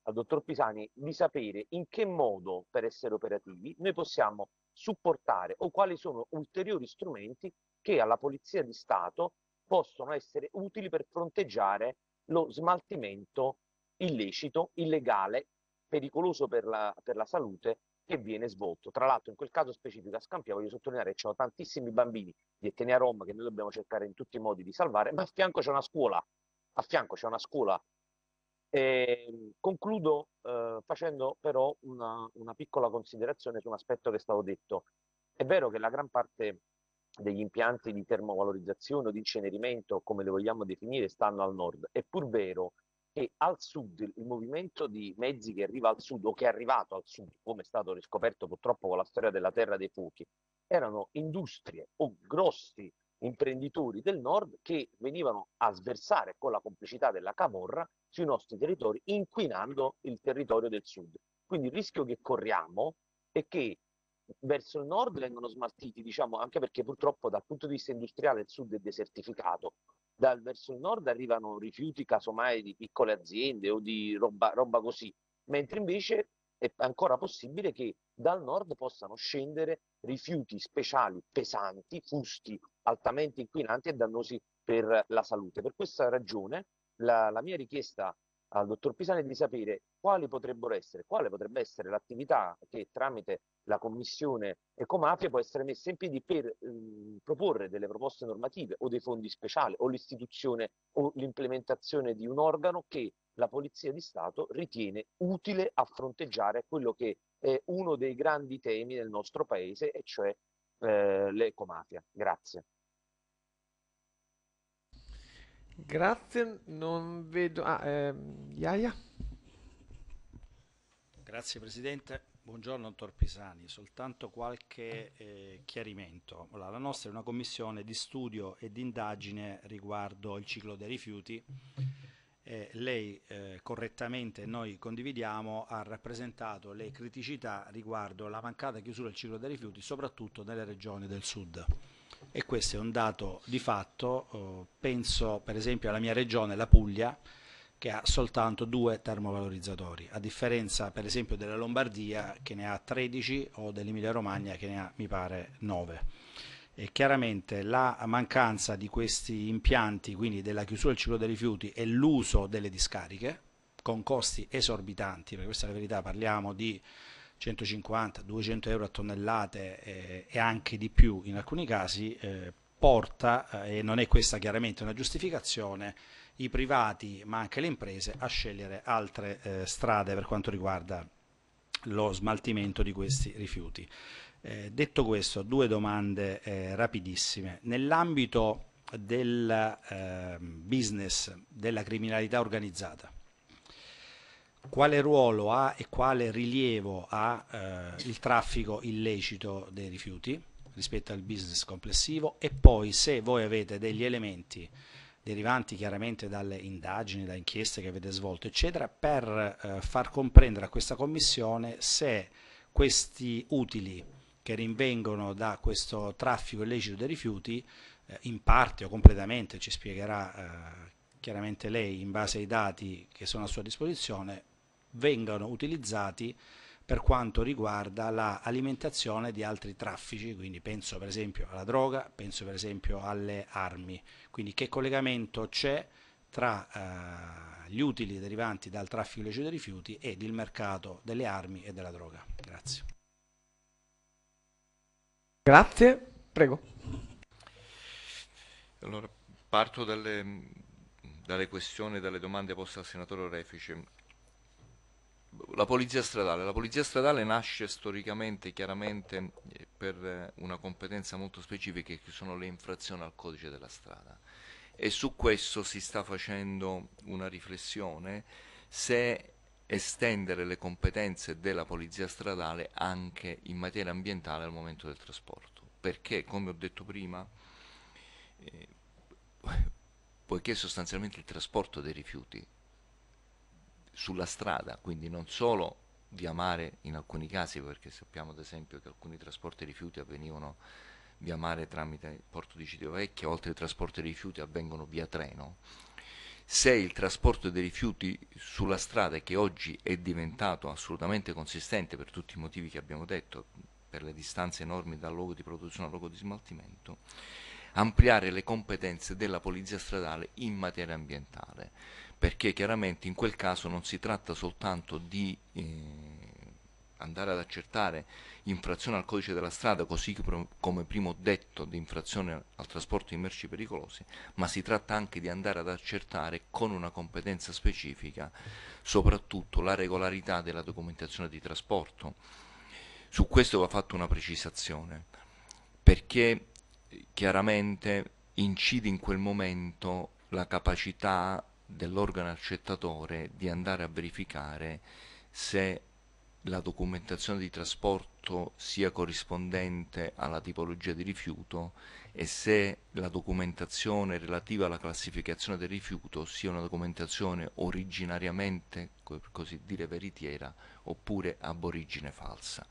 al dottor Pisani di sapere in che modo, per essere operativi, noi possiamo supportare o quali sono ulteriori strumenti che alla Polizia di Stato possono essere utili per fronteggiare lo smaltimento illecito, illegale, pericoloso per la, per la salute che viene svolto. Tra l'altro in quel caso specifico a Scampia voglio sottolineare che ci sono tantissimi bambini di etnia rom che noi dobbiamo cercare in tutti i modi di salvare, ma a fianco c'è una scuola, a fianco c'è una scuola. E ehm, concludo eh, facendo però una, una piccola considerazione su un aspetto che stavo detto. È vero che la gran parte degli impianti di termovalorizzazione o di incenerimento, come le vogliamo definire, stanno al nord. È pur vero che al sud il movimento di mezzi che arriva al sud o che è arrivato al sud, come è stato riscoperto purtroppo con la storia della Terra dei Fuochi, erano industrie o grossi imprenditori del nord che venivano a sversare con la complicità della Camorra sui nostri territori, inquinando il territorio del sud. Quindi il rischio che corriamo è che verso il nord vengono smaltiti, diciamo, anche perché purtroppo dal punto di vista industriale il sud è desertificato, dal, verso il nord arrivano rifiuti casomai di piccole aziende o di roba, roba così, mentre invece è ancora possibile che dal nord possano scendere rifiuti speciali pesanti, fusti altamente inquinanti e dannosi per la salute. Per questa ragione la, la mia richiesta al dottor Pisani è di sapere quali potrebbero essere, quale potrebbe essere l'attività che tramite la Commissione Ecomafia può essere messa in piedi per ehm, proporre delle proposte normative o dei fondi speciali o l'istituzione o l'implementazione di un organo che la Polizia di Stato ritiene utile a fronteggiare quello che è uno dei grandi temi del nostro paese, e cioè eh, l'ecomafia. Grazie. Grazie, non vedo... Ah, ehm, Iaia? Grazie Presidente, buongiorno Dottor Pisani, soltanto qualche eh, chiarimento. Allora, la nostra è una commissione di studio e di indagine riguardo il ciclo dei rifiuti e eh, lei eh, correttamente, noi condividiamo, ha rappresentato le criticità riguardo la mancata chiusura del ciclo dei rifiuti soprattutto nelle regioni del sud e questo è un dato di fatto, eh, penso per esempio alla mia regione, la Puglia, che ha soltanto due termovalorizzatori, a differenza per esempio della Lombardia che ne ha 13 o dell'Emilia Romagna che ne ha mi pare 9. E chiaramente la mancanza di questi impianti, quindi della chiusura del ciclo dei rifiuti e l'uso delle discariche, con costi esorbitanti, perché questa è la verità, parliamo di 150-200 euro a tonnellate eh, e anche di più in alcuni casi, eh, porta, eh, e non è questa chiaramente una giustificazione, i privati ma anche le imprese a scegliere altre eh, strade per quanto riguarda lo smaltimento di questi rifiuti. Eh, detto questo, due domande eh, rapidissime. Nell'ambito del ehm, business della criminalità organizzata, quale ruolo ha e quale rilievo ha eh, il traffico illecito dei rifiuti rispetto al business complessivo e poi se voi avete degli elementi derivanti chiaramente dalle indagini, da inchieste che avete svolto, eccetera, per eh, far comprendere a questa Commissione se questi utili che rinvengono da questo traffico illecito dei rifiuti, eh, in parte o completamente, ci spiegherà eh, chiaramente lei in base ai dati che sono a sua disposizione, vengano utilizzati per quanto riguarda l'alimentazione la di altri traffici, quindi penso per esempio alla droga, penso per esempio alle armi. Quindi che collegamento c'è tra eh, gli utili derivanti dal traffico illecito dei rifiuti ed il mercato delle armi e della droga? Grazie. Grazie, prego. Allora, parto dalle, dalle questioni e dalle domande poste al senatore Orefice. La polizia stradale. La polizia stradale nasce storicamente, chiaramente, eh, per eh, una competenza molto specifica che sono le infrazioni al codice della strada e su questo si sta facendo una riflessione se estendere le competenze della polizia stradale anche in materia ambientale al momento del trasporto perché come ho detto prima eh, poiché sostanzialmente il trasporto dei rifiuti sulla strada quindi non solo via mare in alcuni casi, perché sappiamo ad esempio che alcuni trasporti rifiuti avvenivano via mare tramite il porto di Citio Vecchia, oltre ai trasporti rifiuti avvengono via treno. Se il trasporto dei rifiuti sulla strada, che oggi è diventato assolutamente consistente per tutti i motivi che abbiamo detto, per le distanze enormi dal luogo di produzione al luogo di smaltimento, ampliare le competenze della polizia stradale in materia ambientale perché chiaramente in quel caso non si tratta soltanto di eh, andare ad accertare infrazione al codice della strada, così come prima ho detto di infrazione al trasporto di merci pericolose, ma si tratta anche di andare ad accertare con una competenza specifica soprattutto la regolarità della documentazione di trasporto. Su questo va fatta una precisazione, perché eh, chiaramente incide in quel momento la capacità dell'organo accettatore di andare a verificare se la documentazione di trasporto sia corrispondente alla tipologia di rifiuto e se la documentazione relativa alla classificazione del rifiuto sia una documentazione originariamente, per così dire, veritiera oppure ab origine falsa.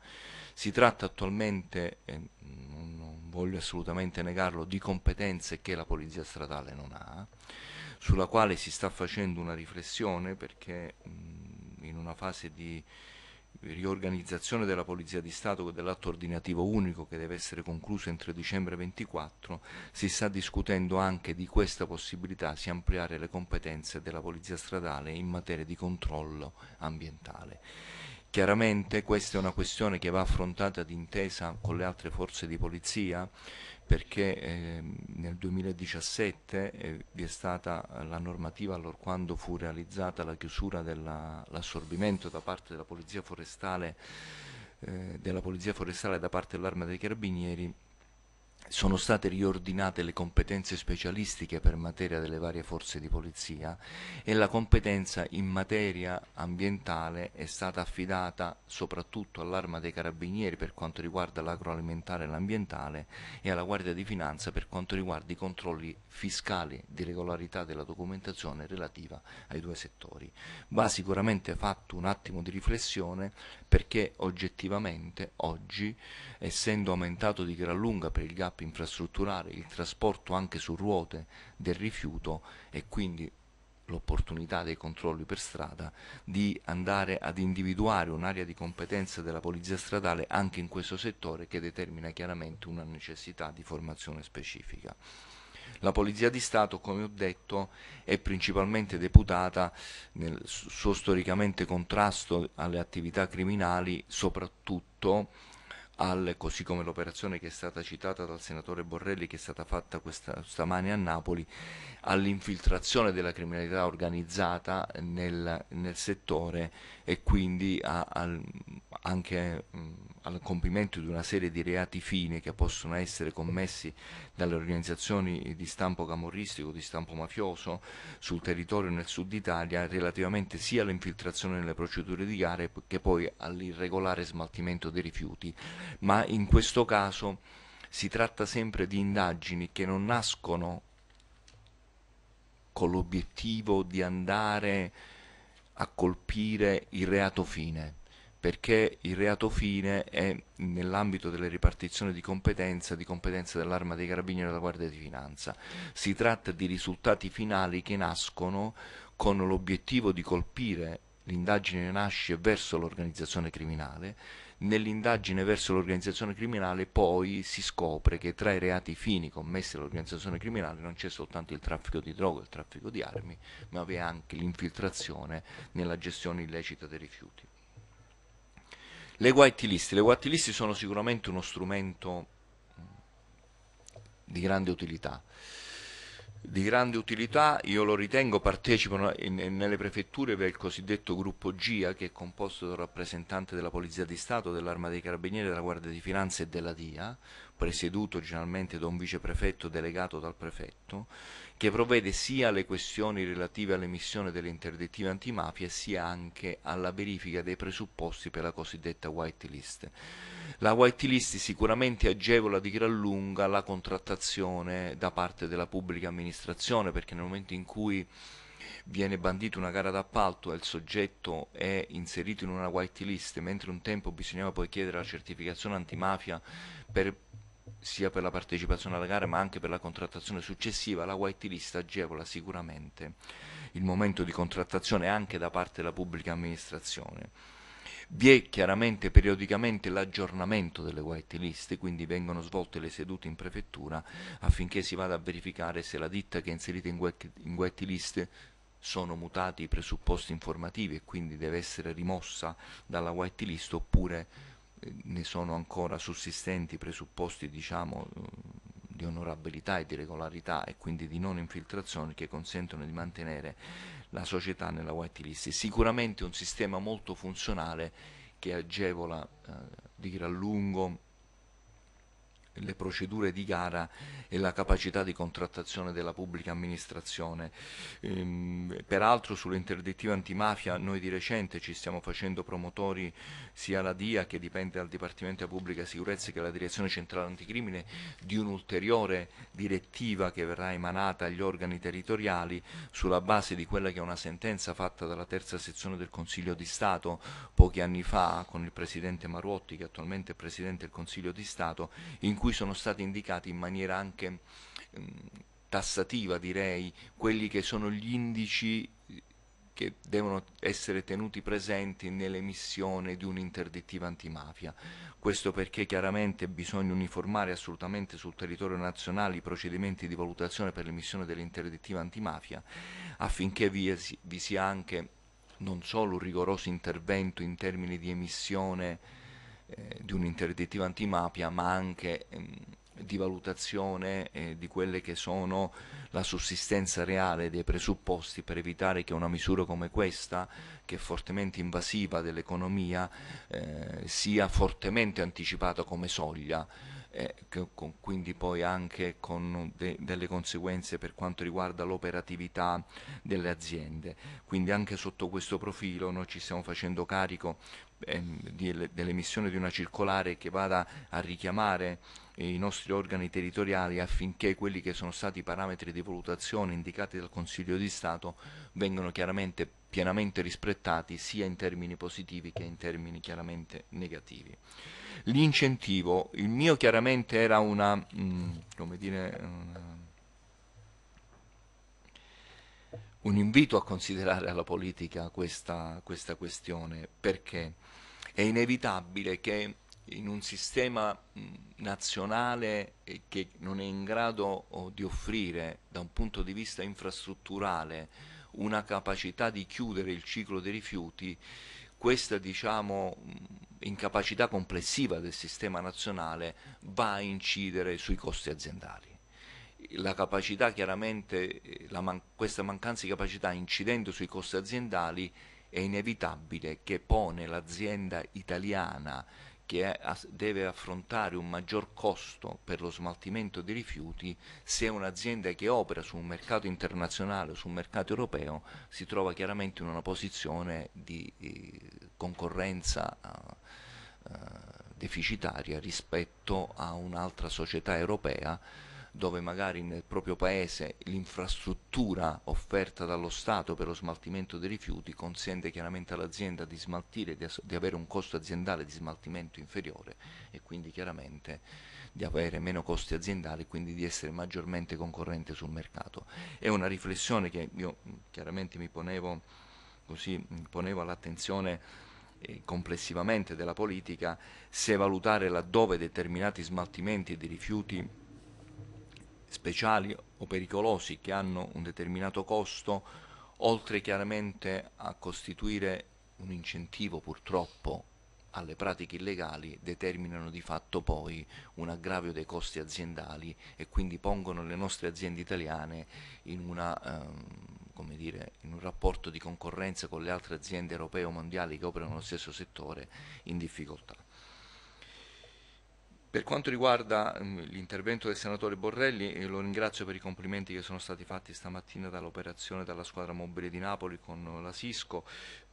Si tratta attualmente, eh, non voglio assolutamente negarlo, di competenze che la Polizia Stradale non ha, sulla quale si sta facendo una riflessione perché mh, in una fase di riorganizzazione della Polizia di Stato e dell'atto ordinativo unico che deve essere concluso entro dicembre 24, si sta discutendo anche di questa possibilità di ampliare le competenze della Polizia Stradale in materia di controllo ambientale. Chiaramente questa è una questione che va affrontata d'intesa con le altre forze di polizia, perché eh, nel 2017 eh, vi è stata la normativa allora quando fu realizzata la chiusura dell'assorbimento da parte della polizia forestale eh, della polizia forestale da parte dell'arma dei carabinieri sono state riordinate le competenze specialistiche per materia delle varie forze di polizia e la competenza in materia ambientale è stata affidata soprattutto all'arma dei carabinieri per quanto riguarda l'agroalimentare e l'ambientale e alla Guardia di Finanza per quanto riguarda i controlli fiscali di regolarità della documentazione relativa ai due settori. Va sicuramente fatto un attimo di riflessione perché oggettivamente oggi, essendo aumentato di gran lunga per il gap up infrastrutturale, il trasporto anche su ruote del rifiuto e quindi l'opportunità dei controlli per strada di andare ad individuare un'area di competenza della polizia stradale anche in questo settore che determina chiaramente una necessità di formazione specifica. La Polizia di Stato, come ho detto, è principalmente deputata nel suo storicamente contrasto alle attività criminali, soprattutto al, così come l'operazione che è stata citata dal senatore Borrelli che è stata fatta questa, stamane a Napoli, all'infiltrazione della criminalità organizzata nel, nel settore e quindi a, al, anche mh, al compimento di una serie di reati fine che possono essere commessi dalle organizzazioni di stampo camorristico, di stampo mafioso sul territorio nel sud Italia relativamente sia all'infiltrazione nelle procedure di gare che poi all'irregolare smaltimento dei rifiuti ma in questo caso si tratta sempre di indagini che non nascono con l'obiettivo di andare a colpire il reato fine, perché il reato fine è nell'ambito delle ripartizioni di competenza, di competenza dell'arma dei carabinieri e della Guardia di Finanza. Si tratta di risultati finali che nascono con l'obiettivo di colpire l'indagine nasce verso l'organizzazione criminale nell'indagine verso l'organizzazione criminale poi si scopre che tra i reati fini commessi dall'organizzazione criminale non c'è soltanto il traffico di droga, il traffico di armi, ma vi è anche l'infiltrazione nella gestione illecita dei rifiuti. Le white list, le white list sono sicuramente uno strumento di grande utilità di grande utilità, io lo ritengo, partecipano in, in, nelle prefetture per il cosiddetto gruppo GIA che è composto da un rappresentante della Polizia di Stato, dell'Arma dei Carabinieri, della Guardia di Finanza e della DIA, presieduto generalmente da un viceprefetto delegato dal prefetto che provvede sia alle questioni relative all'emissione delle interdettive antimafia sia anche alla verifica dei presupposti per la cosiddetta white list. La white list sicuramente agevola di gran lunga la contrattazione da parte della pubblica amministrazione perché nel momento in cui viene bandita una gara d'appalto e il soggetto è inserito in una white list, mentre un tempo bisognava poi chiedere la certificazione antimafia per sia per la partecipazione alla gara ma anche per la contrattazione successiva, la whitelist agevola sicuramente il momento di contrattazione anche da parte della pubblica amministrazione. Vi è chiaramente periodicamente l'aggiornamento delle white list, quindi vengono svolte le sedute in prefettura affinché si vada a verificare se la ditta che è inserita in white, in white list sono mutati i presupposti informativi e quindi deve essere rimossa dalla white list oppure ne sono ancora sussistenti presupposti diciamo, di onorabilità e di regolarità e quindi di non infiltrazione che consentono di mantenere la società nella whitelist. Sicuramente un sistema molto funzionale che agevola eh, di gran lungo le procedure di gara e la capacità di contrattazione della pubblica amministrazione. Ehm, peraltro sull'interdittiva antimafia noi di recente ci stiamo facendo promotori sia la DIA che dipende dal Dipartimento della Pubblica Sicurezza che la Direzione Centrale Anticrimine di un'ulteriore direttiva che verrà emanata agli organi territoriali sulla base di quella che è una sentenza fatta dalla terza sezione del Consiglio di Stato pochi anni fa con il Presidente Maruotti che attualmente è Presidente del Consiglio di Stato in cui cui sono stati indicati in maniera anche mm, tassativa, direi, quelli che sono gli indici eh, che devono essere tenuti presenti nell'emissione di un'interdittiva antimafia. Questo perché chiaramente bisogna uniformare assolutamente sul territorio nazionale i procedimenti di valutazione per l'emissione dell'interdittiva antimafia affinché vi, vi sia anche non solo un rigoroso intervento in termini di emissione eh, di un'interdittiva antimafia, ma anche ehm, di valutazione eh, di quelle che sono la sussistenza reale dei presupposti per evitare che una misura come questa, che è fortemente invasiva dell'economia, eh, sia fortemente anticipata come soglia eh, con, quindi poi anche con de, delle conseguenze per quanto riguarda l'operatività delle aziende. Quindi anche sotto questo profilo noi ci stiamo facendo carico eh, dell'emissione di una circolare che vada a richiamare eh, i nostri organi territoriali affinché quelli che sono stati i parametri di valutazione indicati dal Consiglio di Stato vengano chiaramente pienamente rispettati sia in termini positivi che in termini chiaramente negativi l'incentivo, il mio chiaramente era una, mm, come dire, una, un invito a considerare alla politica questa, questa questione, perché è inevitabile che in un sistema mm, nazionale eh, che non è in grado oh, di offrire da un punto di vista infrastrutturale una capacità di chiudere il ciclo dei rifiuti, questa diciamo, mm, incapacità complessiva del sistema nazionale va a incidere sui costi aziendali. La capacità, eh, la man questa mancanza di capacità incidendo sui costi aziendali è inevitabile che pone l'azienda italiana che deve affrontare un maggior costo per lo smaltimento dei rifiuti se un'azienda che opera su un mercato internazionale o su un mercato europeo si trova chiaramente in una posizione di eh, concorrenza eh, eh, deficitaria rispetto a un'altra società europea dove magari nel proprio paese l'infrastruttura offerta dallo Stato per lo smaltimento dei rifiuti consente chiaramente all'azienda di smaltire, di, di, avere un costo aziendale di smaltimento inferiore e quindi chiaramente di avere meno costi aziendali, e quindi di essere maggiormente concorrente sul mercato. È una riflessione che io chiaramente mi ponevo, così, mi ponevo all'attenzione eh, complessivamente della politica se valutare laddove determinati smaltimenti di rifiuti speciali o pericolosi che hanno un determinato costo, oltre chiaramente a costituire un incentivo purtroppo alle pratiche illegali, determinano di fatto poi un aggravio dei costi aziendali e quindi pongono le nostre aziende italiane in una... Ehm, come dire, in un rapporto di concorrenza con le altre aziende europee o mondiali che operano nello stesso settore in difficoltà. Per quanto riguarda mm, l'intervento del senatore Borrelli, eh, lo ringrazio per i complimenti che sono stati fatti stamattina dall'operazione della squadra mobile di Napoli con la SISCO,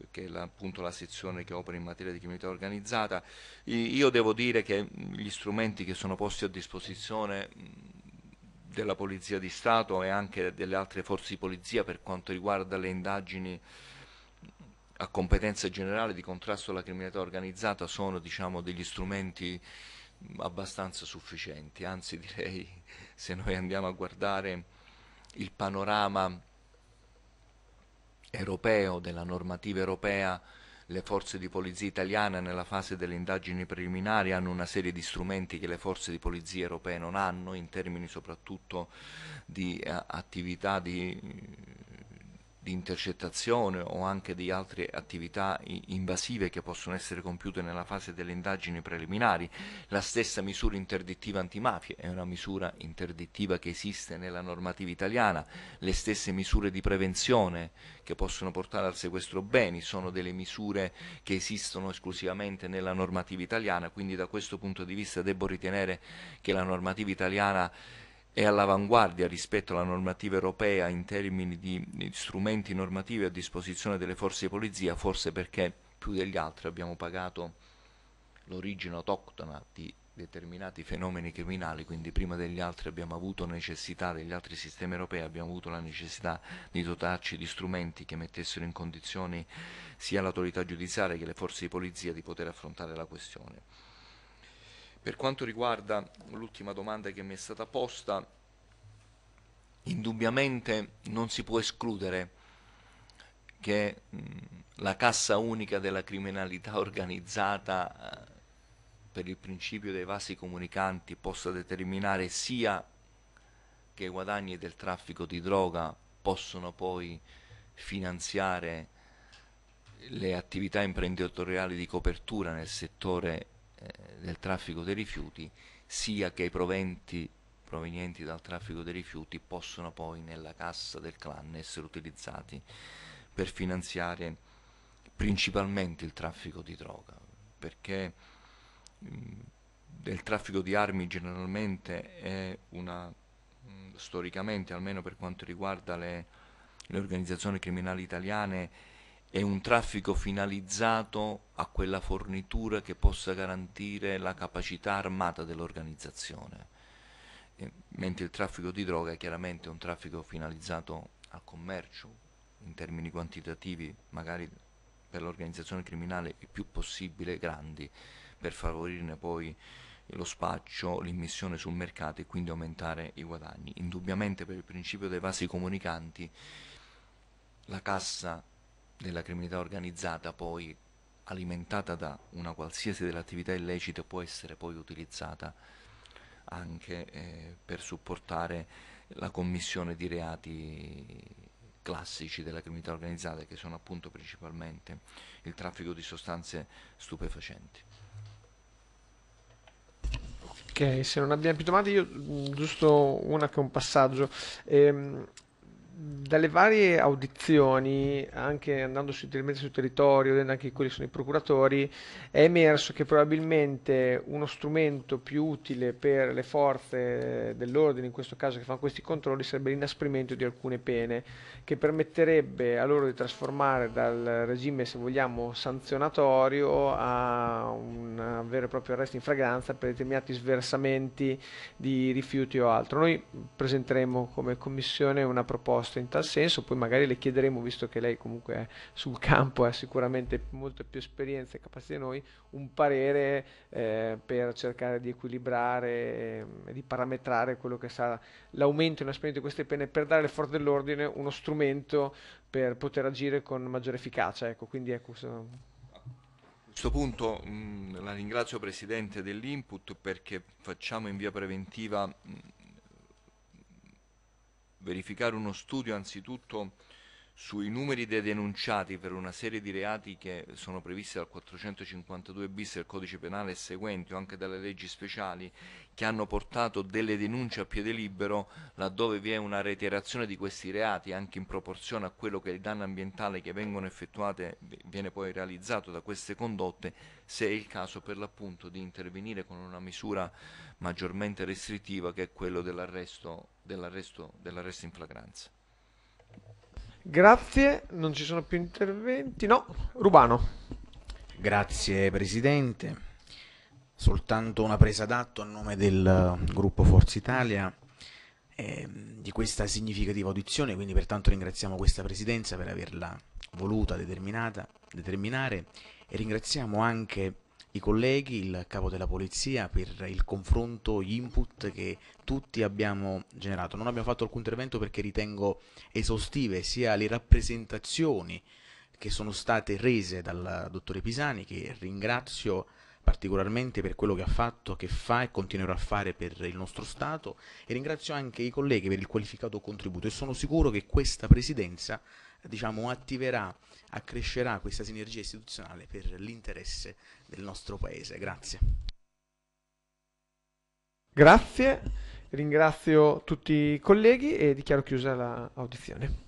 che è appunto la sezione che opera in materia di criminalità organizzata. Io devo dire che mm, gli strumenti che sono posti a disposizione mm, della Polizia di Stato e anche delle altre forze di polizia per quanto riguarda le indagini a competenza generale di contrasto alla criminalità organizzata sono diciamo, degli strumenti abbastanza sufficienti, anzi direi se noi andiamo a guardare il panorama europeo della normativa europea, le forze di polizia italiane nella fase delle indagini preliminari hanno una serie di strumenti che le forze di polizia europee non hanno in termini soprattutto di eh, attività di di intercettazione o anche di altre attività invasive che possono essere compiute nella fase delle indagini preliminari. La stessa misura interdittiva antimafia è una misura interdittiva che esiste nella normativa italiana, le stesse misure di prevenzione che possono portare al sequestro beni sono delle misure che esistono esclusivamente nella normativa italiana, quindi da questo punto di vista devo ritenere che la normativa italiana è all'avanguardia rispetto alla normativa europea in termini di strumenti normativi a disposizione delle forze di polizia, forse perché più degli altri abbiamo pagato l'origine autoctona di determinati fenomeni criminali, quindi prima degli altri abbiamo avuto necessità, degli altri sistemi europei abbiamo avuto la necessità di dotarci di strumenti che mettessero in condizioni sia l'autorità giudiziaria che le forze di polizia di poter affrontare la questione. Per quanto riguarda l'ultima domanda che mi è stata posta, indubbiamente non si può escludere che la cassa unica della criminalità <laughs> organizzata eh, per il principio dei vasi comunicanti possa determinare sia che i guadagni del traffico di droga possono poi finanziare le attività imprenditoriali di copertura nel settore eh, del traffico dei rifiuti sia che i proventi provenienti dal traffico dei rifiuti possono poi nella cassa del clan essere utilizzati per finanziare principalmente il traffico di droga perché mh, il traffico di armi generalmente è una mh, storicamente almeno per quanto riguarda le, le organizzazioni criminali italiane è un traffico finalizzato a quella fornitura che possa garantire la capacità armata dell'organizzazione, eh, mentre il traffico di droga è chiaramente un traffico finalizzato al commercio, in termini quantitativi, magari per l'organizzazione criminale il più possibile grandi, per favorirne poi lo spaccio, l'immissione sul mercato e quindi aumentare i guadagni. Indubbiamente per il principio dei vasi comunicanti la cassa della criminalità organizzata poi alimentata da una qualsiasi delle attività illecite può essere poi utilizzata anche eh, per supportare la commissione di reati classici della criminalità organizzata che sono appunto principalmente il traffico di sostanze stupefacenti. Ok, se non abbiamo più domande, io mm, giusto una che è un passaggio. Ehm, dalle varie audizioni, anche andando sui, sul territorio, vedendo anche quelli che sono i procuratori, è emerso che probabilmente uno strumento più utile per le forze dell'ordine, in questo caso che fanno questi controlli, sarebbe l'inasprimento di alcune pene, che permetterebbe a loro di trasformare dal regime, se vogliamo, sanzionatorio a un vero e proprio arresto in fragranza per determinati sversamenti di rifiuti o altro. Noi presenteremo come commissione una proposta proposte in tal senso, poi magari le chiederemo, visto che lei comunque è sul campo e ha sicuramente molto più esperienza e capacità di noi, un parere eh, per cercare di equilibrare e eh, di parametrare quello che sarà l'aumento e inasprimento di queste pene per dare alle forze dell'ordine uno strumento per poter agire con maggiore efficacia. Ecco, quindi ecco, sono... A questo punto mh, mm, la ringrazio Presidente dell'Input perché facciamo in via preventiva mh, mm, verificare uno studio anzitutto sui numeri dei denunciati per una serie di reati che sono previsti dal 452 bis del codice penale e seguenti o anche dalle leggi speciali che hanno portato delle denunce a piede libero laddove vi è una reiterazione di questi reati anche in proporzione a quello che è il danno ambientale che vengono effettuate viene poi realizzato da queste condotte se è il caso per l'appunto di intervenire con una misura maggiormente restrittiva che è quello dell'arresto dell'arresto dell in flagranza. Grazie, non ci sono più interventi. No, Rubano. Grazie Presidente. Soltanto una presa d'atto a nome del gruppo Forza Italia eh, di questa significativa audizione, quindi pertanto ringraziamo questa Presidenza per averla voluta, determinata, determinare e ringraziamo anche i colleghi, il capo della polizia per il confronto, gli input che tutti abbiamo generato. Non abbiamo fatto alcun intervento perché ritengo esaustive sia le rappresentazioni che sono state rese dal dottore Pisani, che ringrazio particolarmente per quello che ha fatto, che fa e continuerà a fare per il nostro Stato e ringrazio anche i colleghi per il qualificato contributo e sono sicuro che questa Presidenza diciamo, attiverà accrescerà questa sinergia istituzionale per l'interesse del nostro Paese. Grazie. Grazie, ringrazio tutti i colleghi e dichiaro chiusa l'audizione. La